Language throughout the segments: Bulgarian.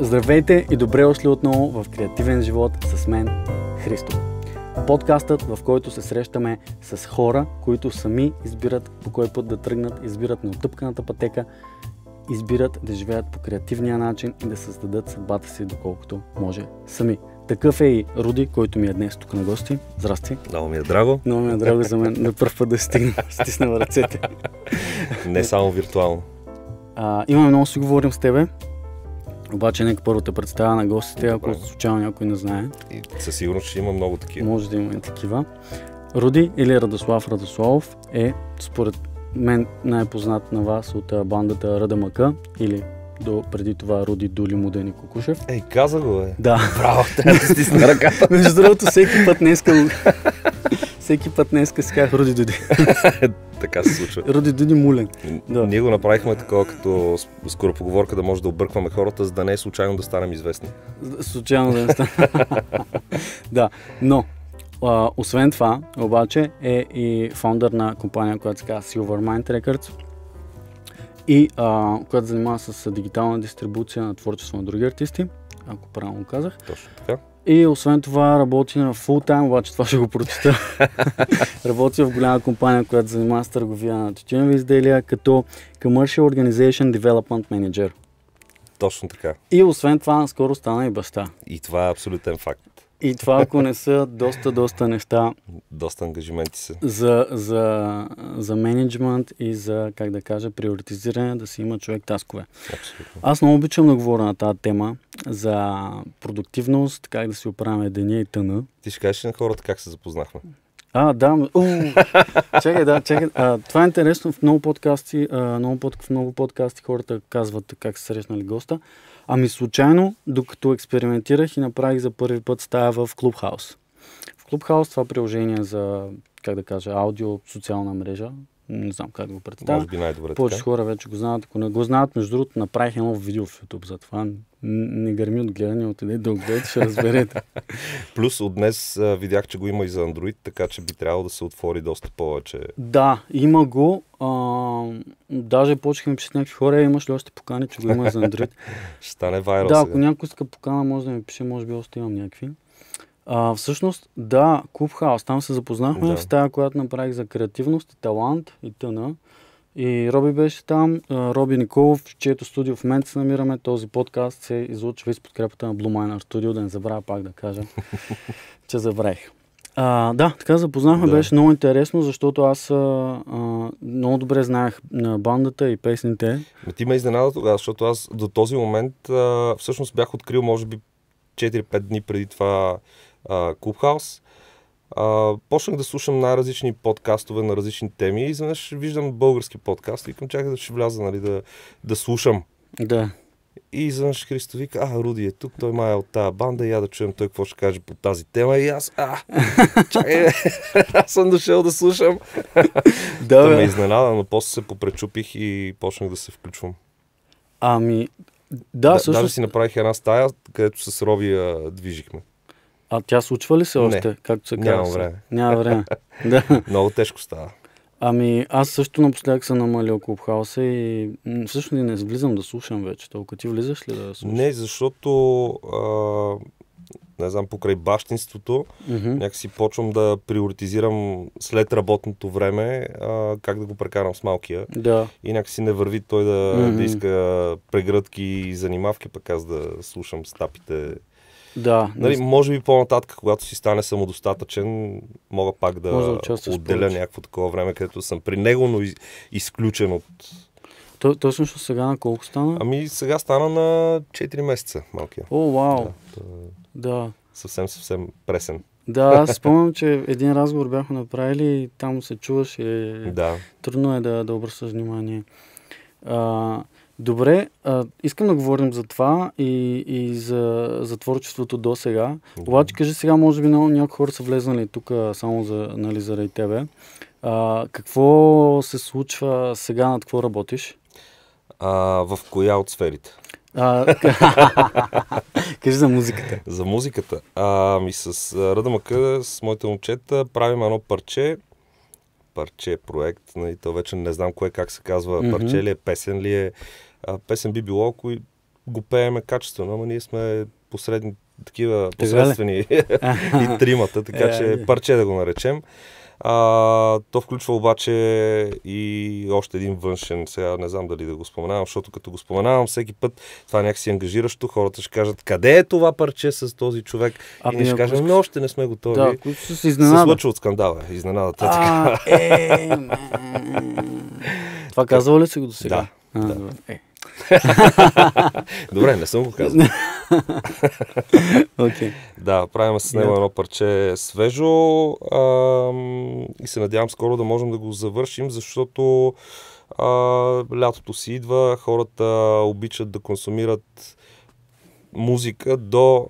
Здравейте и добре дошли отново в Креативен живот с мен, Христо. Подкастът, в който се срещаме с хора, които сами избират по кой път да тръгнат, избират на отъпканата пътека, избират да живеят по креативния начин и да създадат съдбата си доколкото може сами. Такъв е и Руди, който ми е днес тук на гости. Здрасти. Много ми е драго. Много ми е драго за мен. На първ път да стигна, стисна ръцете. Не само виртуално. А, имаме много си говорим с тебе. Обаче нека първо те представя на гостите, ако случайно някой не знае. И със сигурност ще има много такива. Може да има и такива. Руди или Радослав Радославов е, според мен, най-познат на вас от бандата РДМК или до преди това Руди Дули Мудени Кукушев. Ей, каза го, е. Да. Браво, трябва да стисна ръката. Между другото, всеки път днес искам всеки път днес си казах Руди Дуди. така се случва. Руди Дуди Мулен. Да. Ние го направихме такова като скоро поговорка да може да объркваме хората, за да не е случайно да станем известни. Случайно да не станем. да, но а, освен това, обаче, е и фаундър на компания, която се казва Silvermind Records и а, която занимава с дигитална дистрибуция на творчество на други артисти, ако правилно казах. Точно така. И освен това работи на фул тайм, обаче това ще го прочета. работи в голяма компания, която занимава с търговия на тютюнови изделия, като Commercial Organization Development Manager. Точно така. И освен това, скоро стана и баща. И това е абсолютен факт. И това, ако не са доста, доста неща. Доста ангажименти са. За, за, за менеджмент и за, как да кажа, приоритизиране да си има човек таскове. Абсолютно. Аз много обичам да говоря на тази тема за продуктивност, как да си оправяме деня и тъна. Ти ще кажеш на хората как се запознахме? А, да. У, чекай, да, чекай. А, това е интересно. В много подкасти, а, много, под, в много подкасти хората казват как са срещнали госта. Ами случайно, докато експериментирах и направих за първи път стая в Клубхаус. В Клубхаус това приложение за, как да кажа, аудио, социална мрежа, не знам как го представя. Може би най-добре Повече хора вече го знаят. Ако не го знаят, между другото, направих едно видео в YouTube за това не гърми от гледане, отиде да отгледате, ще разберете. Плюс от днес видях, че го има и за Android, така че би трябвало да се отвори доста повече. Да, има го. А, даже почнахме ми пишат някакви хора, имаш ли още покани, че го има за Android. ще стане вайрал Да, сега. ако някой иска покана, може да ми пише, може би още имам някакви. А, всъщност, да, Клубхаус, Хаус, там се запознахме да. в стая, която направих за креативност и талант и тъна. И Роби беше там, Роби Николов, в чието студио в момента се намираме. Този подкаст се излучва из подкрепата на Blue Miner Studio, да не забравя пак да кажа, че забравих. А, да, така запознахме, да. беше много интересно, защото аз а, а, много добре знаех на бандата и песните. Но ти ме изненада тогава, защото аз до този момент а, всъщност бях открил може би 4-5 дни преди това Клубхаус а, почнах да слушам най-различни подкастове на различни теми и изведнъж виждам български подкаст и към чаках да ще вляза, нали, да, да слушам. Да. И изведнъж Христо вика, а, Руди е тук, той май е от тая банда, и я да чуем той какво ще каже по тази тема. И аз, а, чакай, аз съм дошъл да слушам. да, ме изненада, но после се попречупих и почнах да се включвам. Ами, да, да също... Даже си направих една стая, където с Роби движихме. А тя случва ли се още, не, както се казва? Няма време. Няма време. да. Много тежко става. Ами аз също напоследък съм намалил клубхауса и всъщност не влизам да слушам вече толкова. Ти влизаш ли да слушаш? Не, защото а, не знам, покрай бащинството mm-hmm. някакси почвам да приоритизирам след работното време а, как да го прекарам с малкия. Да. И някакси не върви той да, mm-hmm. да иска прегръдки и занимавки, пък аз да слушам стапите да. Нали, не... Може би по-нататък, когато си стане самодостатъчен, мога пак да, да отделя повече. някакво такова време, където съм при него, но из, изключен от... То, точно що сега на колко стана? Ами сега стана на 4 месеца малкия. О, вау! Да, То... Е да. Съвсем, съвсем пресен. Да, аз спомням, че един разговор бяхме направили и там се чуваше. Да. Трудно е да, да обръщаш внимание. А, Добре, а, искам да говорим за това и, и за, за творчеството до сега. Обаче кажи сега, може би много някои хора са влезнали тук само за, нали, заради тебе. А, какво се случва сега, над какво работиш? А, в коя от сферите? А, кажи за музиката. За музиката. А, ми с Ръдамъка, с моите момчета, правим едно парче, парче проект, нали, то вече не знам кое как се казва, mm-hmm. парче ли е, песен ли е, а, песен би било, ако го пееме качествено, ама ние сме посредни, такива посредствени и тримата, така е, че е. парче да го наречем. А, то включва обаче и още един външен, сега не знам дали да го споменавам, защото като го споменавам всеки път, това е някакси ангажиращо, хората ще кажат, къде е това парче с този човек? А, и ами, ние ще ако... кажем, но още не сме готови. Да, които се изненада. Се случва от скандала, изненадата. А, така. Е, това казва ли си го до сега? Да. А, да. Е. Добре, не съм го казал. okay. Да, правим с него едно парче свежо а, и се надявам скоро да можем да го завършим, защото а, лятото си идва, хората обичат да консумират музика до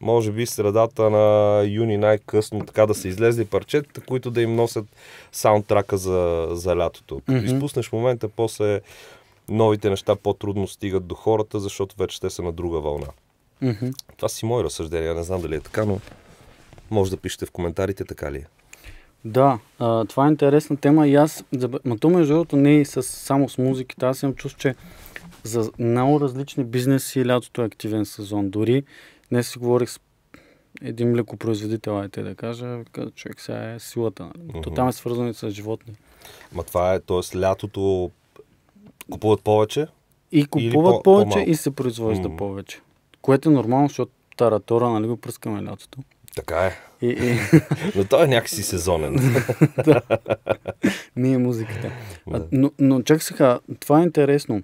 може би средата на юни най-късно, така да се излезли парчета, които да им носят саундтрака за, за лятото. Като mm-hmm. изпуснеш момента, после новите неща по-трудно стигат до хората, защото вече те са на друга вълна. Mm-hmm. Това си мое разсъждение. не знам дали е така, но може да пишете в коментарите така ли е. Да, това е интересна тема и аз, но то между другото не е с, само с музиката, аз имам чувство, че за много различни бизнеси лятото е активен сезон. Дори днес си говорих с един млекопроизводител, айте да кажа, човек сега е силата. Mm-hmm. То там е свързано и с животни. Ма това е, т.е. лятото купуват повече? И купуват по- повече по-малко. и се произвежда mm. повече. Което е нормално, защото таратора, нали го пръскаме лятото. Така е. И, и... но той е някакси сезонен. да. е музиката. А, но, но чак сега, това е интересно.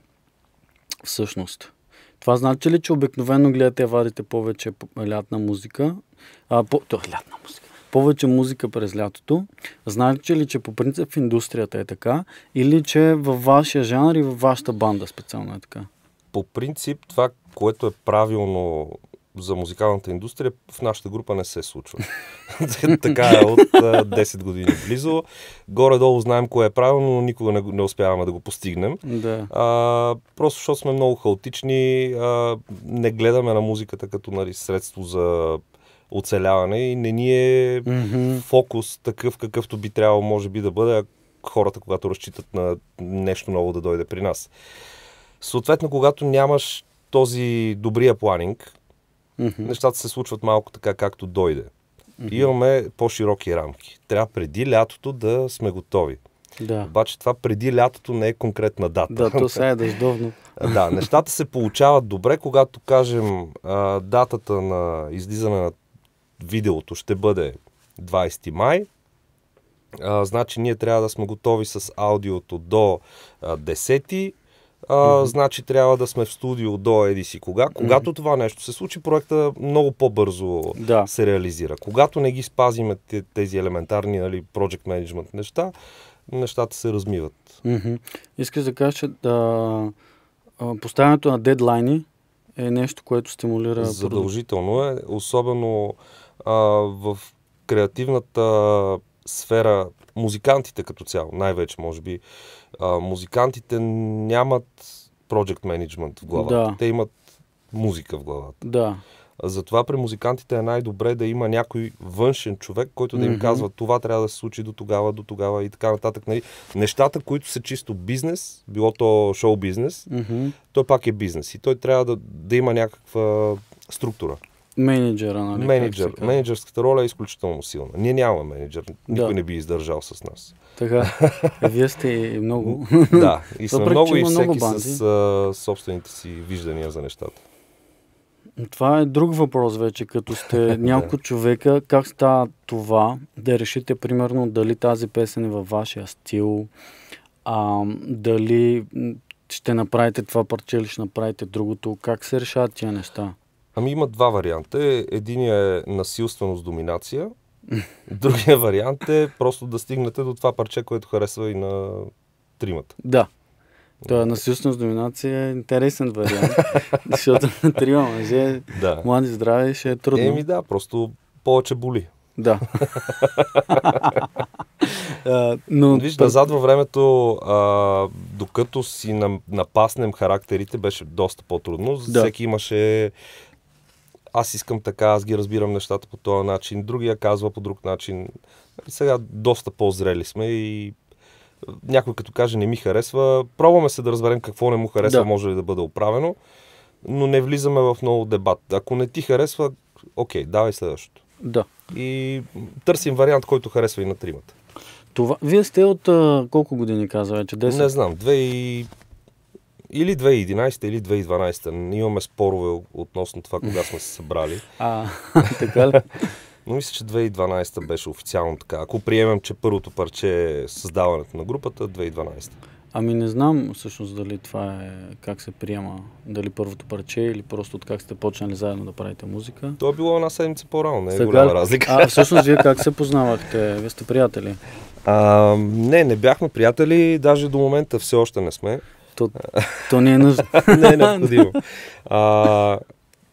Всъщност. Това значи ли, че обикновено гледате вадите повече лятна музика? А, по... То, лятна музика повече музика през лятото, Знаете ли, че по принцип в индустрията е така или че във вашия жанр и във вашата банда специално е така? По принцип това, което е правилно за музикалната индустрия в нашата група не се случва. така е от 10 години близо. Горе-долу знаем кое е правилно, но никога не, не успяваме да го постигнем. Да. А, просто защото сме много хаотични, а, не гледаме на музиката като нали, средство за оцеляване и не ни е mm-hmm. фокус такъв, какъвто би трябвало може би да бъде хората, когато разчитат на нещо ново да дойде при нас. Съответно, когато нямаш този добрия планинг, mm-hmm. нещата се случват малко така, както дойде. Mm-hmm. Имаме по-широки рамки. Трябва преди лятото да сме готови. Да. Обаче това преди лятото не е конкретна дата. Да, то се е дъждовно. да, нещата се получават добре, когато кажем а, датата на излизане на видеото ще бъде 20 май. А, значи ние трябва да сме готови с аудиото до а, 10 а, mm-hmm. значи трябва да сме в студио до еди кога. Когато mm-hmm. това нещо се случи, проекта много по-бързо da. се реализира. Когато не ги спазиме тези елементарни нали, project management неща, нещата се размиват. Mm-hmm. Искаш да кажа, че да, поставянето на дедлайни е нещо, което стимулира... Задължително е, особено а, в креативната сфера, музикантите като цяло, най-вече може би, а, музикантите нямат project management в главата. Да. Те имат музика в главата. Да. Затова при музикантите е най-добре да има някой външен човек, който да им mm-hmm. казва това трябва да се случи до тогава, до тогава и така нататък. Нали? Нещата, които са чисто бизнес, било то шоу бизнес, mm-hmm. той пак е бизнес и той трябва да, да има някаква структура. Менеджера, нали? Менеджер. Менеджерската роля е изключително силна. Ние няма менеджер. Никой да. не би издържал с нас. Така. Е, вие сте много. да, и сме много и всеки много с а, собствените си виждания за нещата. Това е друг въпрос вече, като сте няколко човека, как става това да решите примерно дали тази песен е във вашия стил, а, дали ще направите това парче или ще направите другото, как се решават тия неща? Ами има два варианта. Е, единият е насилственост доминация, другия вариант е просто да стигнете до това парче, което харесва и на тримата. Да. Това е насилственост доминация е интересен вариант, защото на трима мъже, да. млади здрави, ще е трудно. Еми да, просто повече боли. Да. Uh, но... Виж, назад във времето, а, докато си напаснем характерите, беше доста по-трудно. Да. Всеки имаше аз искам така, аз ги разбирам нещата по този начин, другия казва по друг начин. Нали, сега доста по-зрели сме и е, някой като каже не ми харесва, пробваме се да разберем какво не му харесва, да. може ли да бъде оправено, но не влизаме в много дебат. Ако не ти харесва, окей, давай следващото. Да. И търсим вариант, който харесва и на тримата. Това... Вие сте от а, колко години каза вече? 10? Не знам, или 2011 или 2012. Ние имаме спорове относно това, кога сме се събрали. А, така ли? Но мисля, че 2012 беше официално така. Ако приемем, че първото парче е създаването на групата, 2012. Ами не знам всъщност дали това е как се приема, дали първото парче или просто от как сте почнали заедно да правите музика. То е било една седмица по-рано, не е Сега... голяма разлика. А всъщност вие как се познавахте? Вие сте приятели? А, не, не бяхме приятели, даже до момента все още не сме. То, то не е нужно. не е необходимо. А,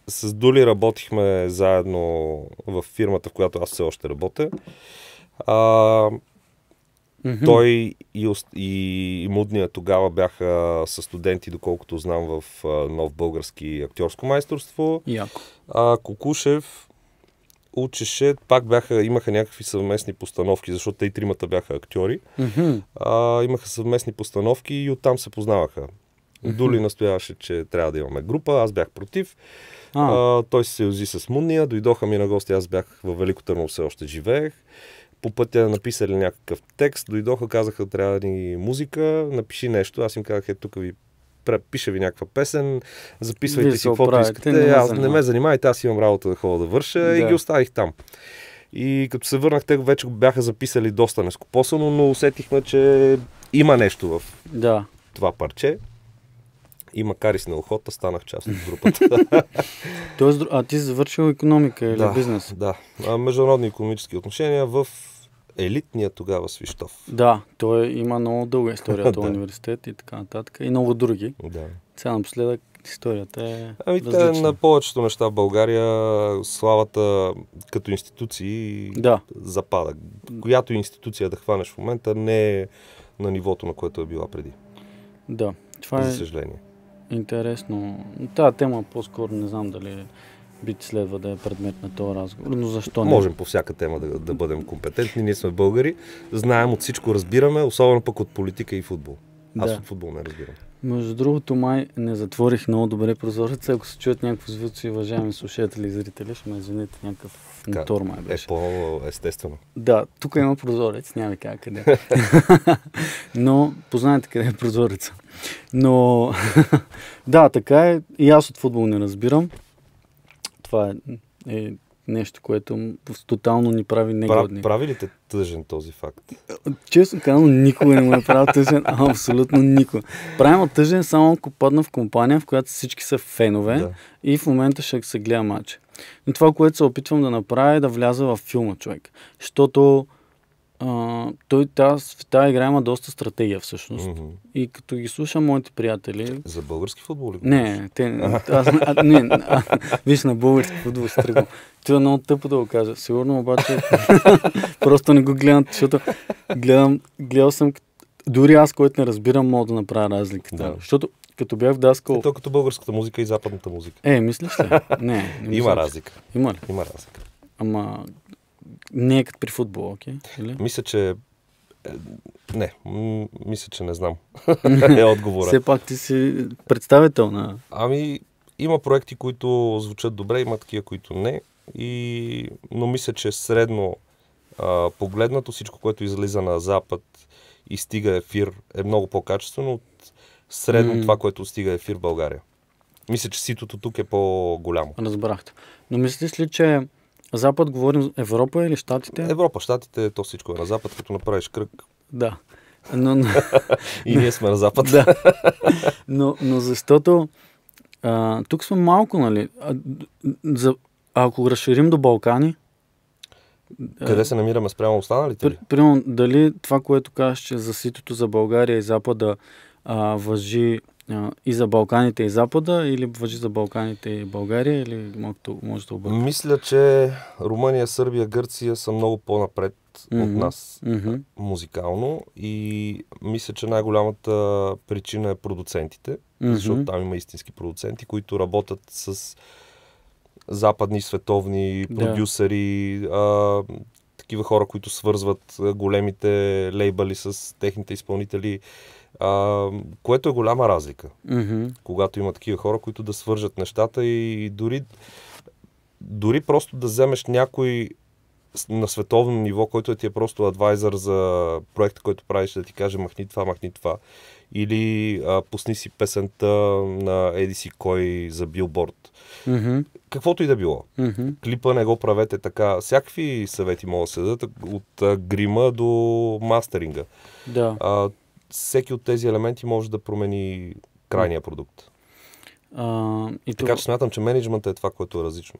с Дули работихме заедно в фирмата, в която аз все още работя. А, mm-hmm. Той и, и, и Мудния тогава бяха с студенти, доколкото знам, в Нов български актьорско майсторство. Яко. А Кокушев учеше, пак бяха, имаха някакви съвместни постановки, защото те и тримата бяха актьори. Mm-hmm. А, имаха съвместни постановки и оттам се познаваха. Mm-hmm. Дули настояваше, че трябва да имаме група, аз бях против. А. А, той се съюзи с Мунния, дойдоха ми на гости, аз бях във Велико Търно, все още живеех. По пътя написали някакъв текст, дойдоха, казаха, трябва да ни музика, напиши нещо. Аз им казах, е, тук ви пиша ви някаква песен, записвайте си каквото искате, не аз не ме занимавайте, аз имам работа да ходя да върша да. и ги оставих там. И като се върнах, те вече бяха записали доста нескопосано, но усетихме, че има нещо в да. това парче. И макар и с неохота, станах част от групата. Тоест, а ти завършил економика или да, бизнес? Да, международни економически отношения в елитният тогава Свищов. Да, той има много дълга история, този университет и така нататък. И много други. Да. Сега напоследък историята е Ами различна. те на повечето неща в България славата като институции да. запада. Която институция да хванеш в момента не е на нивото, на което е била преди. Да. Това За е съжаление. е интересно. Тая тема по-скоро не знам дали би следва да е предмет на този разговор. Но защо не? Можем по всяка тема да, да бъдем компетентни. Ние сме българи, знаем от всичко, разбираме, особено пък от политика и футбол. Аз да. от футбол не разбирам. Между другото, май не затворих много добре прозореца. Ако се чуят някакви звуци, уважаеми слушатели и зрители, ще ме извините някакъв мотор май беше. Е по-естествено. Да, тук има прозорец, няма как къде. Но познайте къде е прозореца. Но да, така е. И аз от футбол не разбирам това е, е нещо, което тотално ни прави негодни. Прави ли те тъжен този факт? Честно казано, никога не му е правил тъжен. абсолютно никога. Правим тъжен само ако падна в компания, в която всички са фенове да. и в момента ще се гледа матч. Но това, което се опитвам да направя е да вляза в филма човек. Защото той в тази игра има доста стратегия всъщност. Mm-hmm. И като ги слушам моите приятели... За български футбол ли? Не, те, аз, а, не, а, виж на български футбол се тръгвам. Това е много тъпо да го кажа. Сигурно обаче просто не го гледам, защото гледам, гледал съм дори аз, който не разбирам, мога да направя разликата. Да. Защото като бях в Даскал... Е, то като българската музика и западната музика. Е, мислиш ли? Не. не мисля, Има разлика. Има ли? Има разлика. Ама не е като при футбол, окей? Okay? Мисля, че е, не, мисля, че не знам. е отговора. Все пак ти си представител на... Ами, има проекти, които звучат добре, има такива, които не. И... Но мисля, че средно а, погледнато всичко, което излиза на запад и стига ефир е много по-качествено от средно mm. това, което стига ефир в България. Мисля, че ситото тук е по-голямо. Разбрахте. Но мислиш ли, че Запад говорим Европа или Штатите? Европа, Штатите, то всичко е на Запад, като направиш кръг. Да. Но, но... и ние сме на Запад. да. Но, но защото а, тук сме малко, нали? А, за, ако разширим до Балкани, къде се намираме спрямо останалите? При, примерно, дали това, което казваш, че за ситото за България и Запада а, въжи и за Балканите и Запада или въжи за Балканите и България или може да обърнеш? Мисля, че Румъния, Сърбия, Гърция са много по-напред mm-hmm. от нас mm-hmm. музикално и мисля, че най-голямата причина е продуцентите, mm-hmm. защото там има истински продуценти, които работят с западни световни продюсери, yeah. а, такива хора, които свързват големите лейбъли с техните изпълнители. А, което е голяма разлика, mm-hmm. когато има такива хора, които да свържат нещата и дори, дори просто да вземеш някой на световно ниво, който ти е просто адвайзър за проекта, който правиш, да ти каже махни това, махни това. Или а, пусни си песента на Едиси, кой за билборд. Mm-hmm. Каквото и да било. Mm-hmm. Клипа не го правете така. Всякакви съвети могат да се дадат от а, грима до мастеринга. Да. А, всеки от тези елементи може да промени крайния продукт. А, и така това... че смятам, че менеджмента е това, което е различно.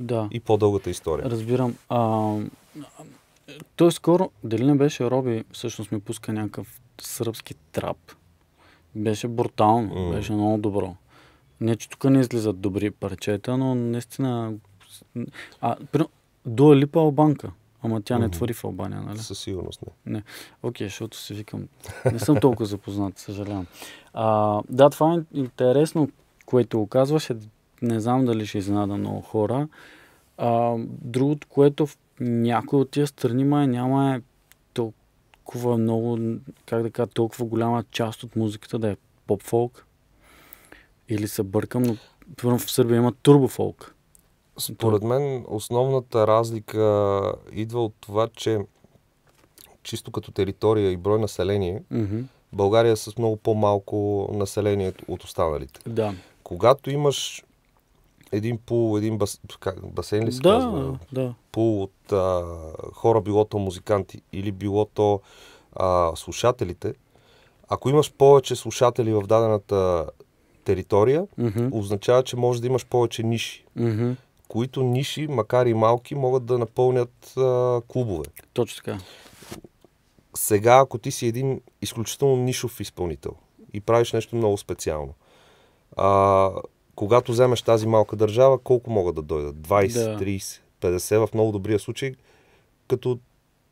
Да. И по-дългата история. Разбирам. А, той скоро, дали не беше Роби, всъщност ми пуска някакъв сръбски трап. Беше брутално, mm. беше много добро. Не, че тук не излизат добри парчета, но наистина... А, при... Дуа Липа Албанка. Е Ама тя не твори в Албания, нали? Със сигурност не. Не. Окей, okay, защото си викам. Не съм толкова запознат, съжалявам. А, да, това е интересно, което оказваше. Не знам дали ще изненада много хора. А, другото, което в някои от тия страни май няма е толкова много, как да кажа, толкова голяма част от музиката да е поп-фолк. Или се бъркам, но в Сърбия има турбофолк. Според мен основната разлика идва от това, че чисто като територия и брой население, mm-hmm. България е с много по-малко население от останалите. Да. Когато имаш един пул, един бас, басейн ли се да, казва? Да. Пул от а, хора, било то музиканти или било то а, слушателите. Ако имаш повече слушатели в дадената територия, mm-hmm. означава, че можеш да имаш повече ниши. Mm-hmm които ниши, макар и малки, могат да напълнят а, клубове. Точно така. Сега, ако ти си един изключително нишов изпълнител и правиш нещо много специално, а, когато вземеш тази малка държава, колко могат да дойдат? 20, да. 30, 50 в много добрия случай, като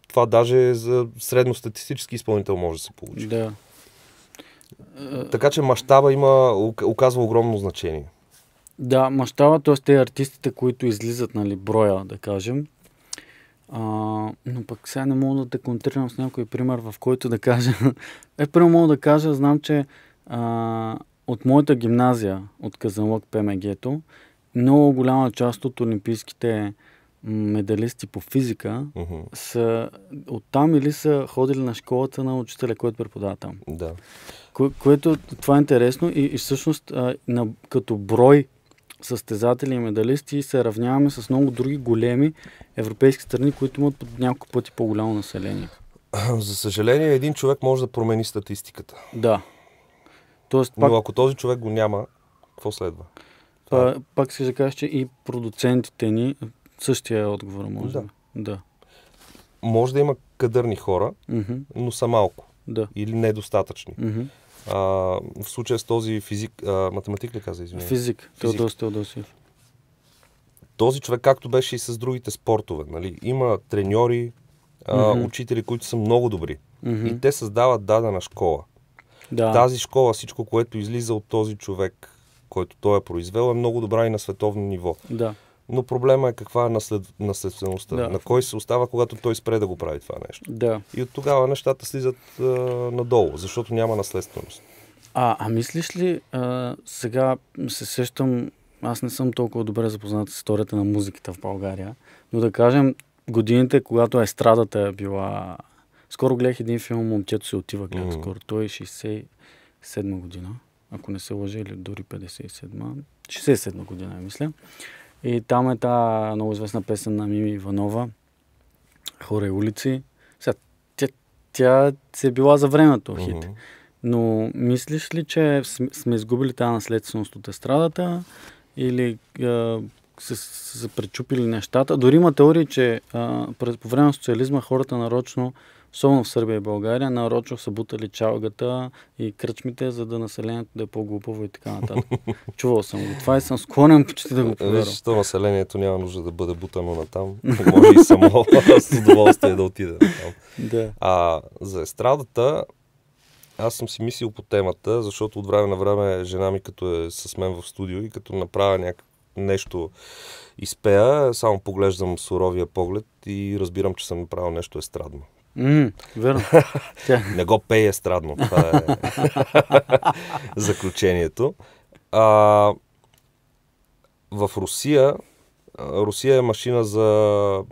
това даже за средностатистически изпълнител може да се получи. Да. Така че мащаба има, оказва огромно значение. Да, мащаба, т.е. те артистите, които излизат, нали, броя, да кажем. А, но пък сега не мога да те контрирам с някой пример, в който да кажа... е, първо мога да кажа, знам, че а, от моята гимназия, от Казанлък ПМГ-то, много голяма част от олимпийските медалисти по физика uh-huh. са оттам или са ходили на школата на учителя, който преподава там. Да. Кое, което това е интересно и, и всъщност а, на, като брой състезатели и медалисти се равняваме с много други големи европейски страни, които имат под няколко пъти по-голямо население. За съжаление, един човек може да промени статистиката. Да. Тоест, пак... Но ако този човек го няма, какво следва? Па, е. пак си закажа, че и продуцентите ни същия е отговор, може да. да. Може да има кадърни хора, mm-hmm. но са малко. Да. Или недостатъчни. Mm-hmm. А, в случая с този физик, а, математик ли каза, извинявам? Физик, физик. Теодос Теодосиев. Този човек, както беше и с другите спортове, нали, има треньори, а, mm-hmm. учители, които са много добри. Mm-hmm. И те създават дадена школа. Да. Тази школа, всичко, което излиза от този човек, който той е произвел, е много добра и на световно ниво. Да но проблема е каква е наслед, наследствеността. Да. На кой се остава, когато той спре да го прави това нещо. Да. И от тогава нещата слизат а, надолу, защото няма наследственост. А, а мислиш ли, а, сега се сещам, аз не съм толкова добре запознат с историята на музиката в България, но да кажем, годините, когато естрадата е била... Скоро гледах един филм, момчето се отива, гледах mm. hmm скоро. Той е 67 година, ако не се лъжа, или дори 57 67 година, мисля. И там е тази много известна песен на Мими Иванова, Хора и улици. Сега, тя, тя се е била за времето хит. Но мислиш ли, че сме изгубили тази наследственост от естрадата или са, пречупили нещата? Дори има теории, че а, през, по време на социализма хората нарочно особено в Сърбия и България, нарочно са бутали чалгата и кръчмите, за да населението да е по-глупаво и така нататък. Чувал съм го това и съм склонен почти да го повярвам. Виж, то населението няма нужда да бъде бутано на там. Може и само с удоволствие да отиде на там. Да. А за естрадата, аз съм си мислил по темата, защото от време на време жена ми като е с мен в студио и като направя някакво нещо изпея, само поглеждам суровия поглед и разбирам, че съм направил нещо естрадно. Mm, верно. не го пее естрадно. Това е заключението. А, в Русия, Русия е машина за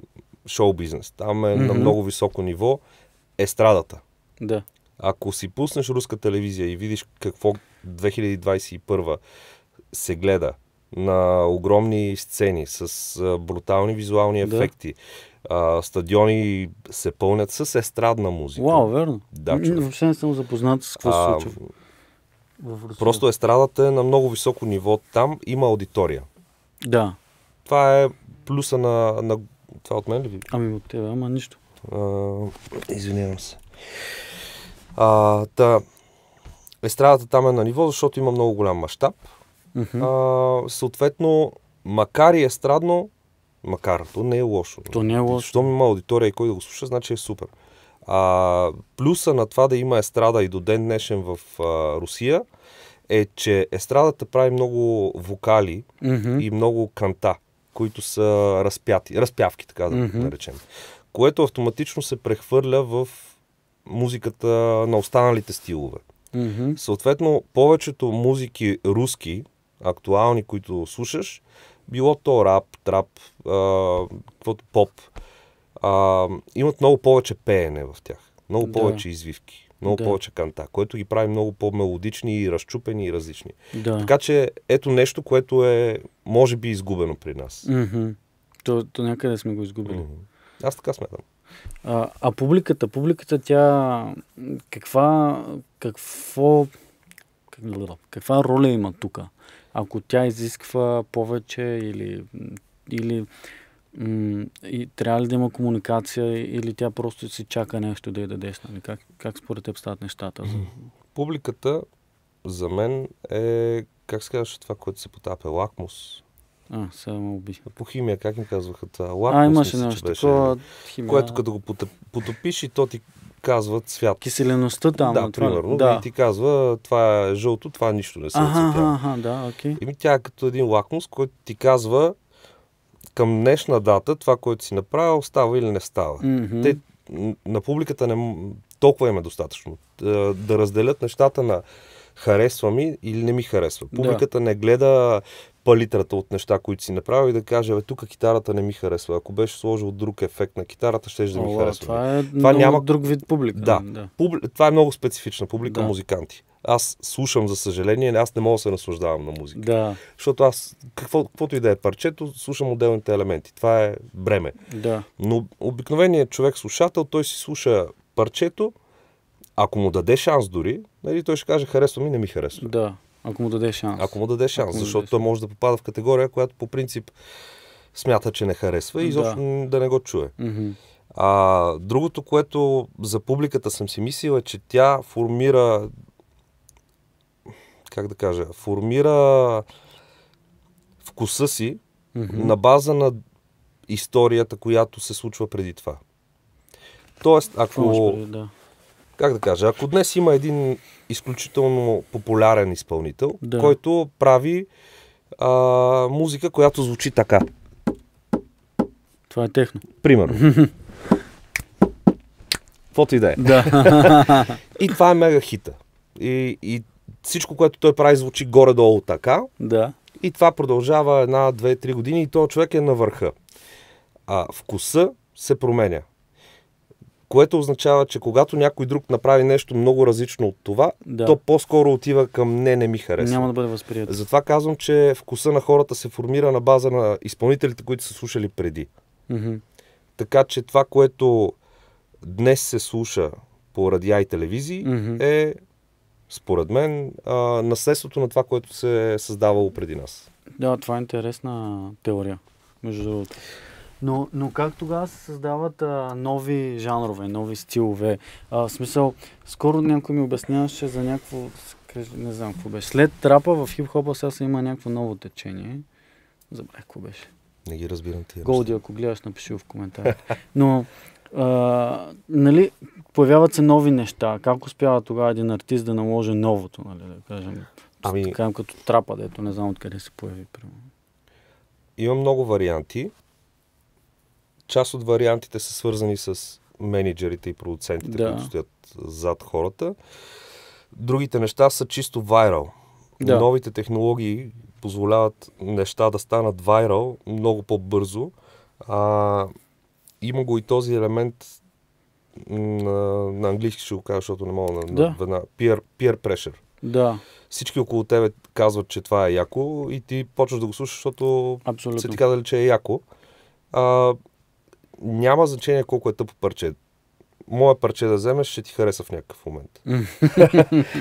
шоу бизнес. Там е mm-hmm. на много високо ниво естрадата. Да. Ако си пуснеш руска телевизия и видиш какво 2021 се гледа на огромни сцени с а, брутални визуални ефекти. Да. А, стадиони се пълнят с естрадна музика. Вау, верно. Да, че... Въобще не съм запознат с какво а, се случва. Просто естрадата е на много високо ниво. Там има аудитория. Да. Това е плюса на... на... Това от мен ли? Ами от тебе, ама нищо. А, извинявам се. А, та, естрадата там е на ниво, защото има много голям мащаб. Mm-hmm. А, съответно, макар и естрадно, макар, то не е лошо. То не е лошо. Щом има аудитория и кой да го слуша, значи е супер. А, плюса на това да има естрада и до ден днешен в а, Русия е, че естрадата прави много вокали mm-hmm. и много канта, които са разпяти, разпявки, така да mm-hmm. наречем, което автоматично се прехвърля в музиката на останалите стилове. Mm-hmm. Съответно, повечето музики руски, актуални, които слушаш, било то рап, трап, каквото поп, а, имат много повече пеене в тях, много да. повече извивки, много да. повече канта, което ги прави много по-мелодични и разчупени и различни. Да. Така че ето нещо, което е, може би, изгубено при нас. Mm-hmm. То, то някъде сме го изгубили. Mm-hmm. Аз така смятам. А, а публиката, публиката тя каква, какво, каква роля има тук? ако тя изисква повече или, или м- и трябва ли да има комуникация или тя просто си чака нещо да й дадеш? Нали? Как, как според теб стават нещата? Публиката за мен е, как се казваше това, което се потапя, лакмус. А, само уби. По химия, как ни казваха това? Лакмус, а, имаше нещо такова химия. Което като го потопиш и то ти казват цвят. Киселеността там. Да, това, примерно. Да. И нали, ти казва, това е жълто, това нищо не се цвят. Ага, да, okay. Еми тя е като един лакмус, който ти казва към днешна дата това, което си направил, става или не става. Mm-hmm. Те, на публиката не, толкова им е достатъчно. Да, е, да разделят нещата на харесва ми или не ми харесва. Публиката да. не гледа палитрата от неща, които си направил и да каже, бе, тук китарата не ми харесва. Ако беше сложил друг ефект на китарата, ще да ми харесва. Това е това няма... друг вид публика. Да, да. Публи... това е много специфична публика, да. музиканти. Аз слушам, за съжаление, аз не мога да се наслаждавам на музика. Да. Защото аз, какво, каквото и да е парчето, слушам отделните елементи. Това е бреме. Да. Но обикновеният човек-слушател, той си слуша парчето, ако му даде шанс дори, нали, той ще каже, харесва ми, не ми харесва. Да. Ако му даде шанс. Ако му даде шанс, му защото даде той може да попада в категория, която по принцип смята, че не харесва и изобщо да. да не го чуе. Mm-hmm. А, другото, което за публиката съм си мислил е, че тя формира как да кажа, формира вкуса си mm-hmm. на база на историята, която се случва преди това. Тоест, ако, преди, да как да кажа, ако днес има един изключително популярен изпълнител, да. който прави а, музика, която звучи така. Това е техно. Примерно. Каквото и да е. Да. и това е мега хита. И, и всичко, което той прави, звучи горе-долу така. Да. И това продължава една, две, три години и този човек е на върха. А вкуса се променя. Което означава, че когато някой друг направи нещо много различно от това, да. то по-скоро отива към не, не ми харесва. Няма да бъде възприятен. Затова казвам, че вкуса на хората се формира на база на изпълнителите, които са слушали преди. Mm-hmm. Така че това, което днес се слуша по радиа и телевизии, mm-hmm. е, според мен, а, наследството на това, което се е създавало преди нас. Да, това е интересна теория, между другото. Но, но как тогава се създават а, нови жанрове, нови стилове? А, в смисъл, скоро някой ми обясняваше за някакво, не знам какво беше. След трапа в хип-хопа сега се има някакво ново течение. Забравих какво беше. Не ги разбирам ти. Голди, ако гледаш, напиши в коментар. Но, а, нали, появяват се нови неща. Как успява тогава един артист да наложи новото, нали, да кажем? Ами... Така като трапа, дето не знам откъде се появи. Има много варианти част от вариантите са свързани с менеджерите и продуцентите, да. които стоят зад хората. Другите неща са чисто вайрал. Да. Новите технологии позволяват неща да станат вайрал много по-бързо. А, има го и този елемент на, на английски ще го кажа, защото не мога на, да. на, на peer, peer pressure. Да. Всички около тебе казват, че това е яко и ти почваш да го слушаш, защото Абсолютно. се ти казали, че е яко. А, няма значение колко е тъпо парче. Мое парче да вземеш, ще ти хареса в някакъв момент.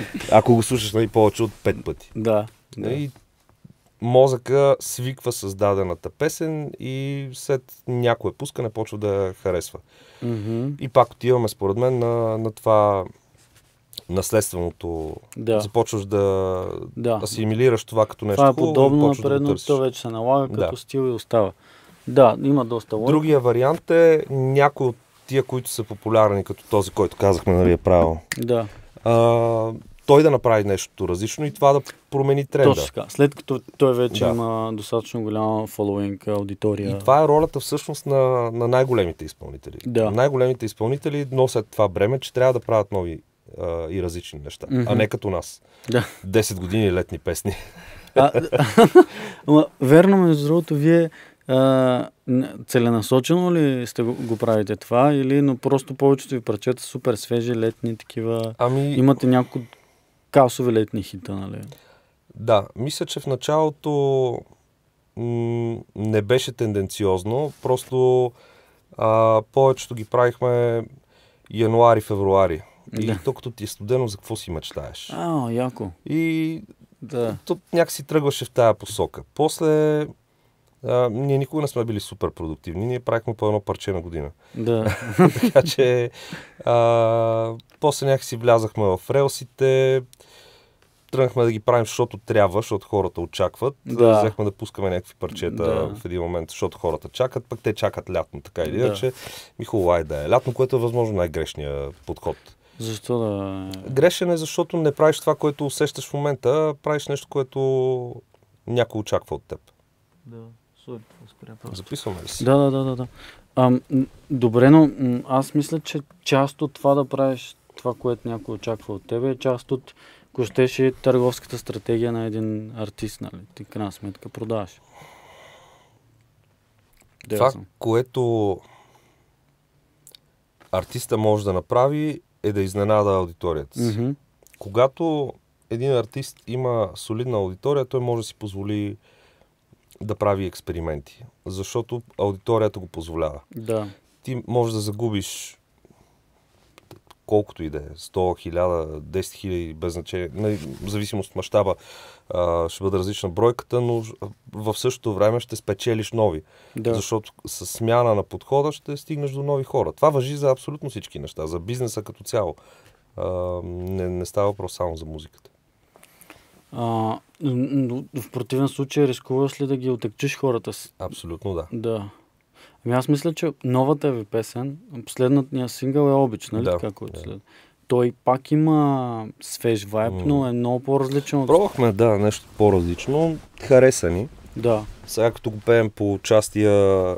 Ако го слушаш най- нали, повече от пет пъти. Да. Нали, да. И мозъка свиква с дадената песен и след някое пускане почва да харесва. И пак отиваме, според мен, на, на това наследственото. Да. Започваш да, да асимилираш това като нещо. Това е подобно на предното, да вече се налага като да. стил и остава. Да, има доста лойки. Другия вариант е някой от тия, които са популярни, като този, който казахме, нали е правил. Да. А, той да направи нещо различно и това да промени тренда. Точно така. След като той вече да. има достатъчно голяма фоллоуинг, аудитория. И това е ролята всъщност на, на най-големите изпълнители. Да. Най-големите изпълнители носят това бреме, че трябва да правят нови а, и различни неща, mm-hmm. а не като нас. Да. 10 години летни песни. А, а, верно, между другото, вие целенасочено ли сте го, го правите това или но просто повечето ви парчета супер свежи, летни, такива? Ами... Имате някои касови летни хита, нали? Да, мисля, че в началото м- не беше тенденциозно, просто а, повечето ги правихме януари, февруари. И да. то като ти е студено, за какво си мечтаеш? А, яко. И да. то някакси тръгваше в тая посока. После а, ние никога не сме били супер продуктивни. Ние правихме по едно парче на година. Да. така че, а, после някакси влязахме в релсите, тръгнахме да ги правим, защото трябва, защото хората очакват. Да. Взехме да пускаме някакви парчета да. в един момент, защото хората чакат, пък те чакат лятно, така или иначе. Да. Ми хубаво да е лятно, което е възможно най-грешният подход. Защо да... Грешен е, защото не правиш това, което усещаш в момента, правиш нещо, което някой очаква от теб. Да. Записваме ли си? Да, да, да, да. А, добре, но аз мисля, че част от това да правиш това, което някой очаква от тебе, е част от, кощеше търговската стратегия на един артист, нали? Ти, крайна сметка, продаваш. Де това, което артиста може да направи, е да изненада аудиторията си. Mm-hmm. Когато един артист има солидна аудитория, той може да си позволи да прави експерименти, защото аудиторията го позволява. Да. Ти можеш да загубиш колкото и да е, 100, 1000, 10 000, без значение, в зависимост от мащаба, ще бъде различна бройката, но в същото време ще спечелиш нови. Да. Защото с смяна на подхода ще стигнеш до нови хора. Това въжи за абсолютно всички неща, за бизнеса като цяло. Не, не става въпрос само за музиката. А, но в противен случай рискуваш ли да ги отекчиш хората си? Абсолютно да. Да. Ами аз мисля, че новата ви песен, последният сингъл е обич, нали да, така, който да. след. Той пак има свеж вайб, но е много по различно Пробвахме, да, нещо по-различно. Хареса ни. Да. Сега като го пеем по участия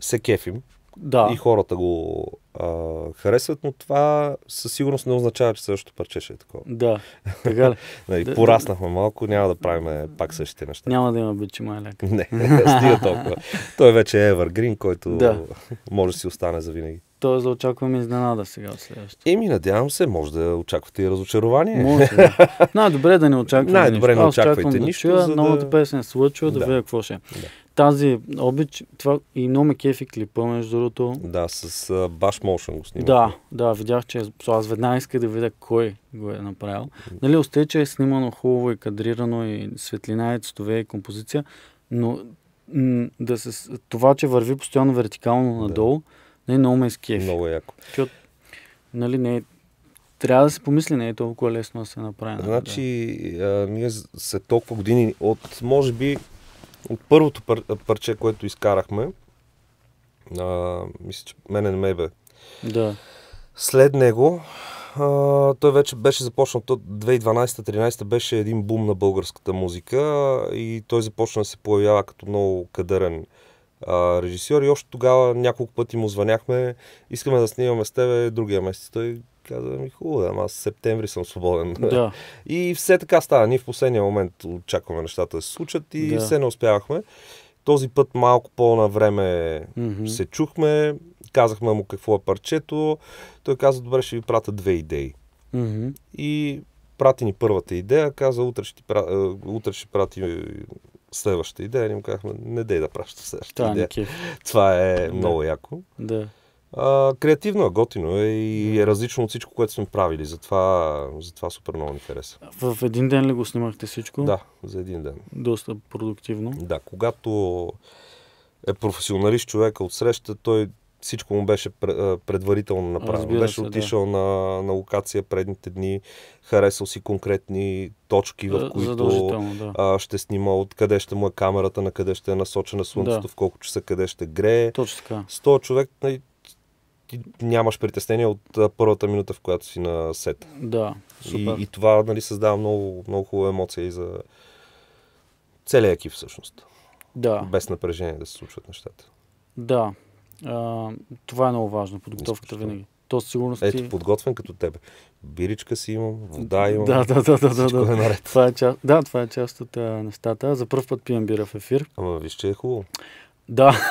се кефим. Да. И хората го а, харесват, но това със сигурност не означава, че същото парче ще е такова. Да, така ли? нали, да, пораснахме малко, няма да правим пак същите неща. Няма да има бичи маляк. не, стига толкова. Той вече е Evergreen, който да. може да си остане е за винаги. Тоест да очакваме изненада сега в следващото. Еми, надявам се, може да очаквате и разочарование. Може, да. Най-добре е да не очакваме Най-добре не очаквайте нищо. Да чуя, за новата да... песен е случва, да, да видя какво ще е. Да тази обич, това и много ме кефи клипа, между другото. Да, с uh, Bash Motion го снимах. Да, да, видях, че аз веднага исках да видя кой го е направил. Нали, осте, че е снимано хубаво и кадрирано и светлина, и цветове, и композиция, но м- да се, това, че върви постоянно вертикално надолу, да. не, много ме изкефи. Е много е яко. Чот, нали, не е трябва да се помисли, не е толкова лесно да се направи. Нали, значи, да. а, ние след толкова години от, може би, от първото пар, парче, което изкарахме, а, мисля, че мене не ме бе. Да. След него, а, той вече беше започнал, 2012-2013 беше един бум на българската музика и той започна да се появява като много кадърен а, режисьор и още тогава няколко пъти му звъняхме, искаме да снимаме с тебе другия месец. Той каза, ми хубаво, ама аз септември съм свободен. Да. И все така става. Ние в последния момент очакваме нещата да се случат и да. все не успявахме. Този път малко по навреме време mm-hmm. се чухме, казахме му какво е парчето. Той каза, добре, ще ви пратя две идеи. Mm-hmm. И прати ни първата идея, каза, утре ще, пра... Е, утре ще прати следващата идея. И му казахме, не дей да праща следващата Танки. идея. Това е да. много яко. Да. А, креативно е, готино е и е различно от всичко, което сме правили. Затова, затова супер много ни хареса. В един ден ли го снимахте всичко? Да, за един ден. Доста продуктивно. Да, когато е професионалист човека от среща, той всичко му беше предварително направено. беше се, отишъл да. на, на локация предните дни, харесал си конкретни точки, в е, които да. а, ще снима, откъде ще му е камерата, на къде ще е насочена слънцето, да. в колко часа, къде ще грее. Точно така. С човек нали, ти нямаш притеснение от първата минута, в която си на сет. Да, супер. И, и това нали, създава много, много хубава емоция и за целия екип всъщност. Да. Без напрежение да се случват нещата. Да. А, това е много важно, подготовката винаги. То сигурно си... Ето, подготвен като тебе. Биричка си имам, вода имам. Да, да, да, да, да. Е наред. Това е част, да, това е част от нещата. За първ път пием бира в ефир. Ама виж, че е хубаво. Да.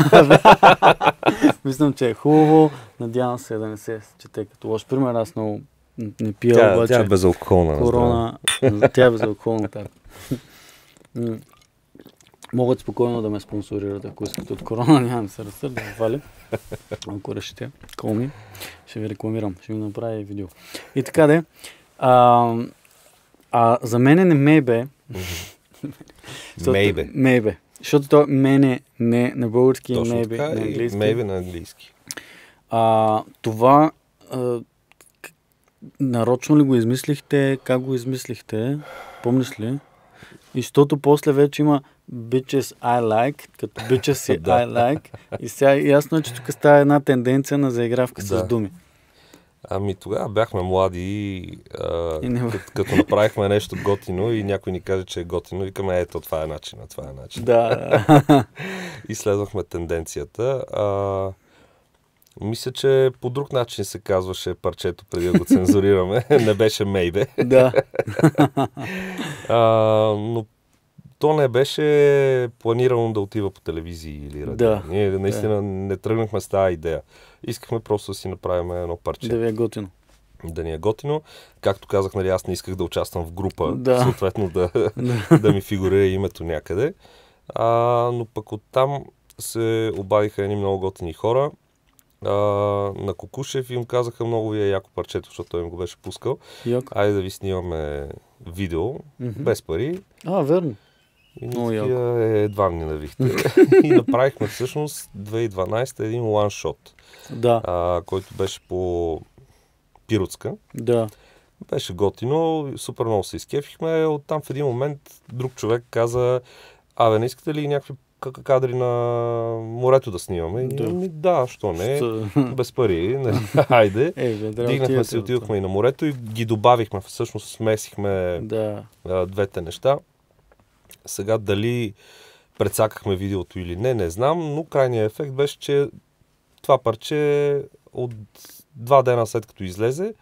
Мислям, че е хубаво. Надявам се да не се чете като лош пример. Аз много не пия, тя, обаче... Тя е безалкохолна. Корона... тя е безалкохолна, така. Могат спокойно да ме спонсорират, ако искат от корона, нямам се разсърда, вали. Ако решите, колми, ще ви рекламирам, ще ми направя и видео. И така де, а, а за мен не не мейбе. Мейбе. Мейбе. Защото то мене не на български, Точно maybe е така, на английски. Maybe е на английски. А, това а, нарочно ли го измислихте? Как го измислихте? Помниш ли? И защото после вече има bitches I like, като bitches си I like. И сега ясно е, че тук става една тенденция на заигравка да. с думи. Ами тогава бяхме млади а, и не... като, като направихме нещо готино и някой ни каже, че е готино, викаме, ето, това е начина, това е начин. Да. и следвахме тенденцията. А, мисля, че по друг начин се казваше парчето преди да го цензурираме. не беше Мейбе. Да. но то не беше планирано да отива по телевизии или радио. Да, Ние наистина да. не тръгнахме с тази идея. Искахме просто да си направим едно парче. Да ви е готино. Да ни е готино. Както казах, нали, аз не исках да участвам в група, да. съответно да, да ми фигурира името някъде. А, но пък оттам се обадиха едни много готини хора. А, на Кокушев им казаха много ви е яко парчето, защото той им го беше пускал. Йок. Айде да ви снимаме видео, mm-hmm. без пари. А, верно. И Много Е, едва навихте. и направихме всъщност 2012 един ланшот, да. а, който беше по Пиротска. Да. Беше готино, супер много се изкефихме. Оттам в един момент друг човек каза, абе, не искате ли някакви кадри на морето да снимаме. Да, ми, да що не, Што? без пари, не, нали? Хайде. Е, Дигнахме се, отидохме и на морето и ги добавихме, всъщност смесихме да. двете неща. Сега дали предсакахме видеото или не, не знам, но крайният ефект беше, че това парче от два дена след като излезе,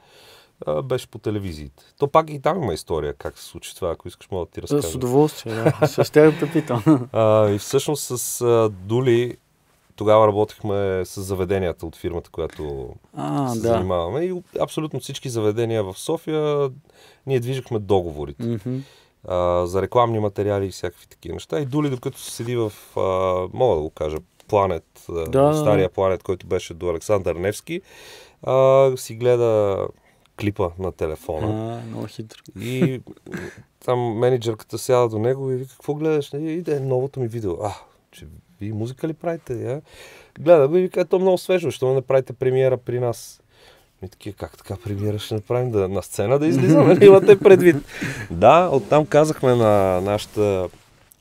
беше по телевизиите. То пак и там има история как се случи това, ако искаш мога да ти разкажа. С удоволствие, да. Ще те питам. и всъщност с а, Дули тогава работихме с заведенията от фирмата, която а, се да. занимаваме. И абсолютно всички заведения в София ние движихме договорите. Mm-hmm а, за рекламни материали и всякакви такива неща. И Дули, докато се седи в, а, мога да го кажа, планет, да. стария планет, който беше до Александър Невски, а, си гледа клипа на телефона. А, много хитро. И там менеджерката сяда до него и вика, какво гледаш? И да е новото ми видео. А, че вие музика ли правите? Я? Гледа го и вика, «Е, то е много свежо, защо не правите премиера при нас? И такива, как така премиера ще направим? Да, на сцена да излизаме, да нали? имате предвид? да, оттам казахме на нашата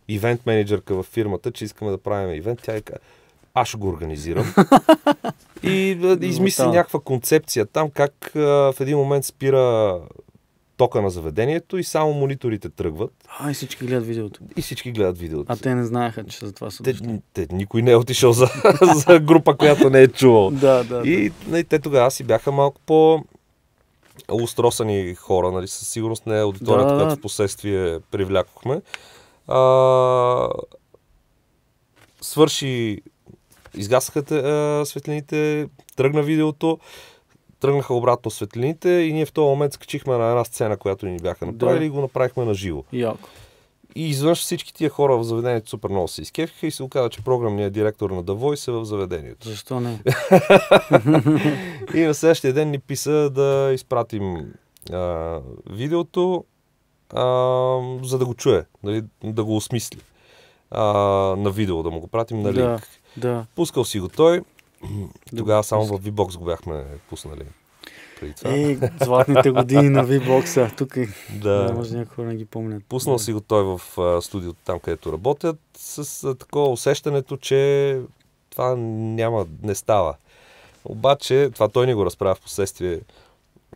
ивент менеджерка в фирмата, че искаме да правим ивент. Тя е ка, аз ще го организирам. и да измисли някаква концепция там, как а, в един момент спира тока на заведението и само мониторите тръгват. А, и всички гледат видеото. И всички гледат видеото. А те не знаеха, че за това са те, Те, никой не е отишъл за, за група, която не е чувал. да, да. И, да. и нали, те тогава си бяха малко по устросани хора, нали, със сигурност не е аудиторията, да, която в последствие привлякохме. А, свърши, изгасаха светлините, тръгна видеото, тръгнаха обратно светлините и ние в този момент скачихме на една сцена, която ни бяха направили да. и го направихме на живо. И изведнъж всички тия хора в заведението супер много се изкефиха и се оказа, че програмният директор на Давой се в заведението. Защо не? и на следващия ден ни писа да изпратим а, видеото, а, за да го чуе, нали, да го осмисли. А, на видео да му го пратим на линк. Да, да. Пускал си го той. Тогава само в V-Box го бяхме пуснали. Преди това. Е, златните години на V-Box-а. Тук е- да. не може някои хора да ги помнят. Пуснал да. си го той в студиото, там където работят, с а, такова усещането, че това няма, не става. Обаче, това той ни го разправя в последствие.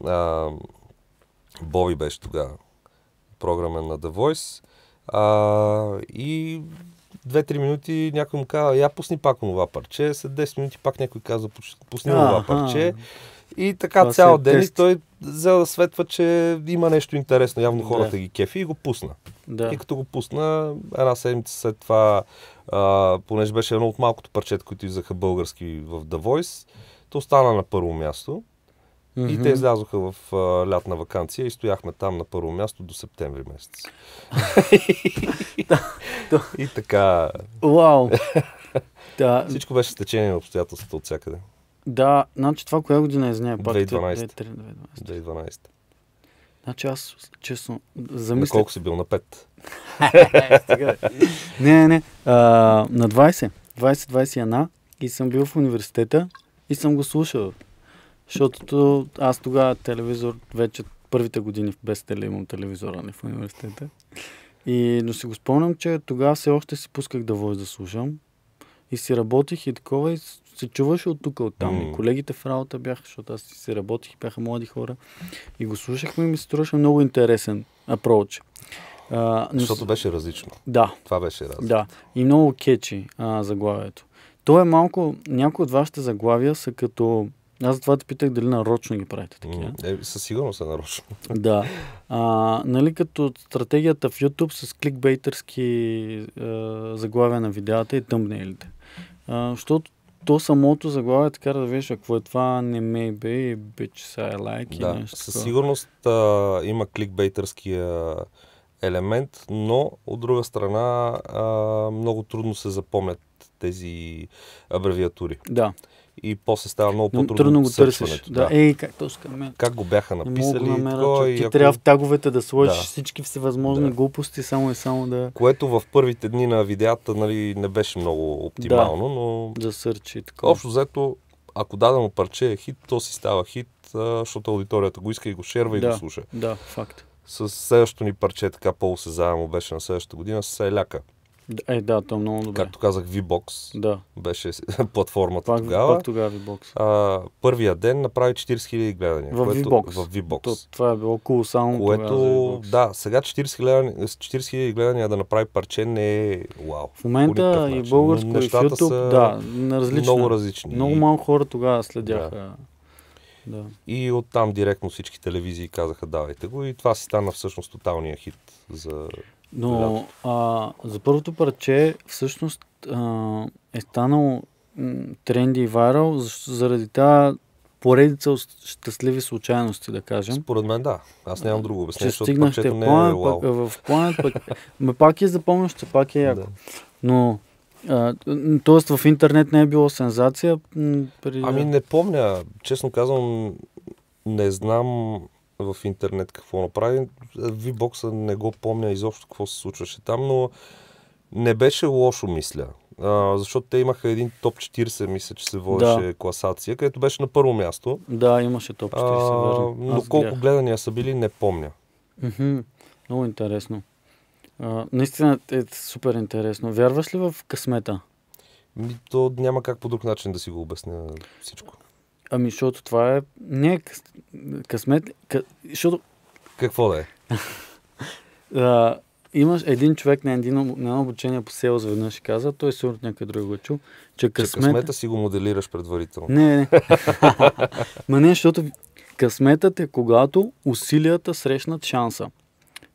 А, Боби беше тогава програмен на The Voice. А, и 2-3 минути някой му казва, я пусни пак онова парче, след 10 минути пак някой казва, пусни това парче. И така това цял е ден тест. той взел да светва, че има нещо интересно. Явно хората да. ги кефи и го пусна. Да. И като го пусна, една седмица след това, а, понеже беше едно от малкото парчета, които изаха български в The Voice, то стана на първо място. Mm-hmm. И те излязоха в а, лятна вакансия и стояхме там на първо място до септември месец. и така... Вау! да. Всичко беше стечение на обстоятелствата от всякъде. Да, значи това коя година е, знае пак? 2012. 2012. Е значи аз, честно, замисля... колко си бил? На 5? Е, не, не, не. А, на 20. 20-21 и съм бил в университета и съм го слушал. Защото аз тогава телевизор, вече първите години без теле имам телевизора не нали, в университета. И, но си го спомням, че тогава все още си пусках да вой да слушам. И си работих и такова и се чуваше от тук, от там. Mm. И колегите в работа бяха, защото аз си работих, бяха млади хора. И го слушахме и ми се струваше много интересен апроч. но... Защото беше различно. Да. Това беше различно. Да. И много кечи а, заглавието. То е малко, някои от вашите заглавия са като аз това те питах дали нарочно ги правите такива. Е, със сигурност е нарочно. Да. А, нали като стратегията в YouTube с кликбейтърски е, заглавия на видеята и тъмнелите. Защото то самото заглавие така да виж, какво е това, не maybe, са е лайк да, и нещо Със сигурност а, има кликбейтърския елемент, но от друга страна а, много трудно се запомнят тези абревиатури. Да и после става много по-трудно. Трудно го търсиш. Да. да. Ей, как то скаме. Как го бяха написали? Не намеря, че ти ако... трябва в таговете да сложиш да. всички всевъзможни да. глупости, само и само да... Което в първите дни на видеята нали, не беше много оптимално, да. но... Да сърчи така. Общо взето, ако дадено парче е хит, то си става хит, защото аудиторията го иска и го шерва да. и го слуша. Да, факт. С следващото ни парче, така по-осезаемо беше на следващата година, с Еляка. Е, да, то е много добре. Както казах, V-Box да. беше платформата пак, тогава. Пак тогава VBOX. А, първия ден направи 40 000 гледания. В което, box В V-Box. То, това е било колосално което, тогава Да, сега 40 000, 40 000 гледания да направи парче не е вау. В момента и българско, и в YouTube, са да, на различна, много различни. Много малко хора тогава следяха. Да. Да. И оттам директно всички телевизии казаха давайте го и това си стана всъщност тоталния хит за но а, за първото парче всъщност а, е станало тренди и вайрал заради тази поредица от щастливи случайности, да кажем. Според мен да. Аз нямам друго обяснение, защото стигнахте план, не е вау. в план, пък... ме пак е запомнящо, пак е яко. Да. Но Тоест в интернет не е било сензация? При... Ами не помня. Честно казвам, не знам в интернет какво направи. v не го помня изобщо какво се случваше там, но не беше лошо, мисля. А, защото те имаха един топ 40, мисля, че се водеше да. класация, където беше на първо място. Да, имаше топ 40, А, Но Аз колко гледах. гледания са били, не помня. mm Много интересно. А, наистина е супер интересно. Вярваш ли в късмета? Ми, то няма как по друг начин да си го обясня всичко. Ами, защото това е... Не е къс... късмет... Къ... Защото... Какво да е? а, имаш един човек на, едно обучение по селс веднъж и каза, той сигурно някъде друго го е чул, че късмета... Че късмета си го моделираш предварително. Не, не. Ма не, защото късметът е когато усилията срещнат шанса.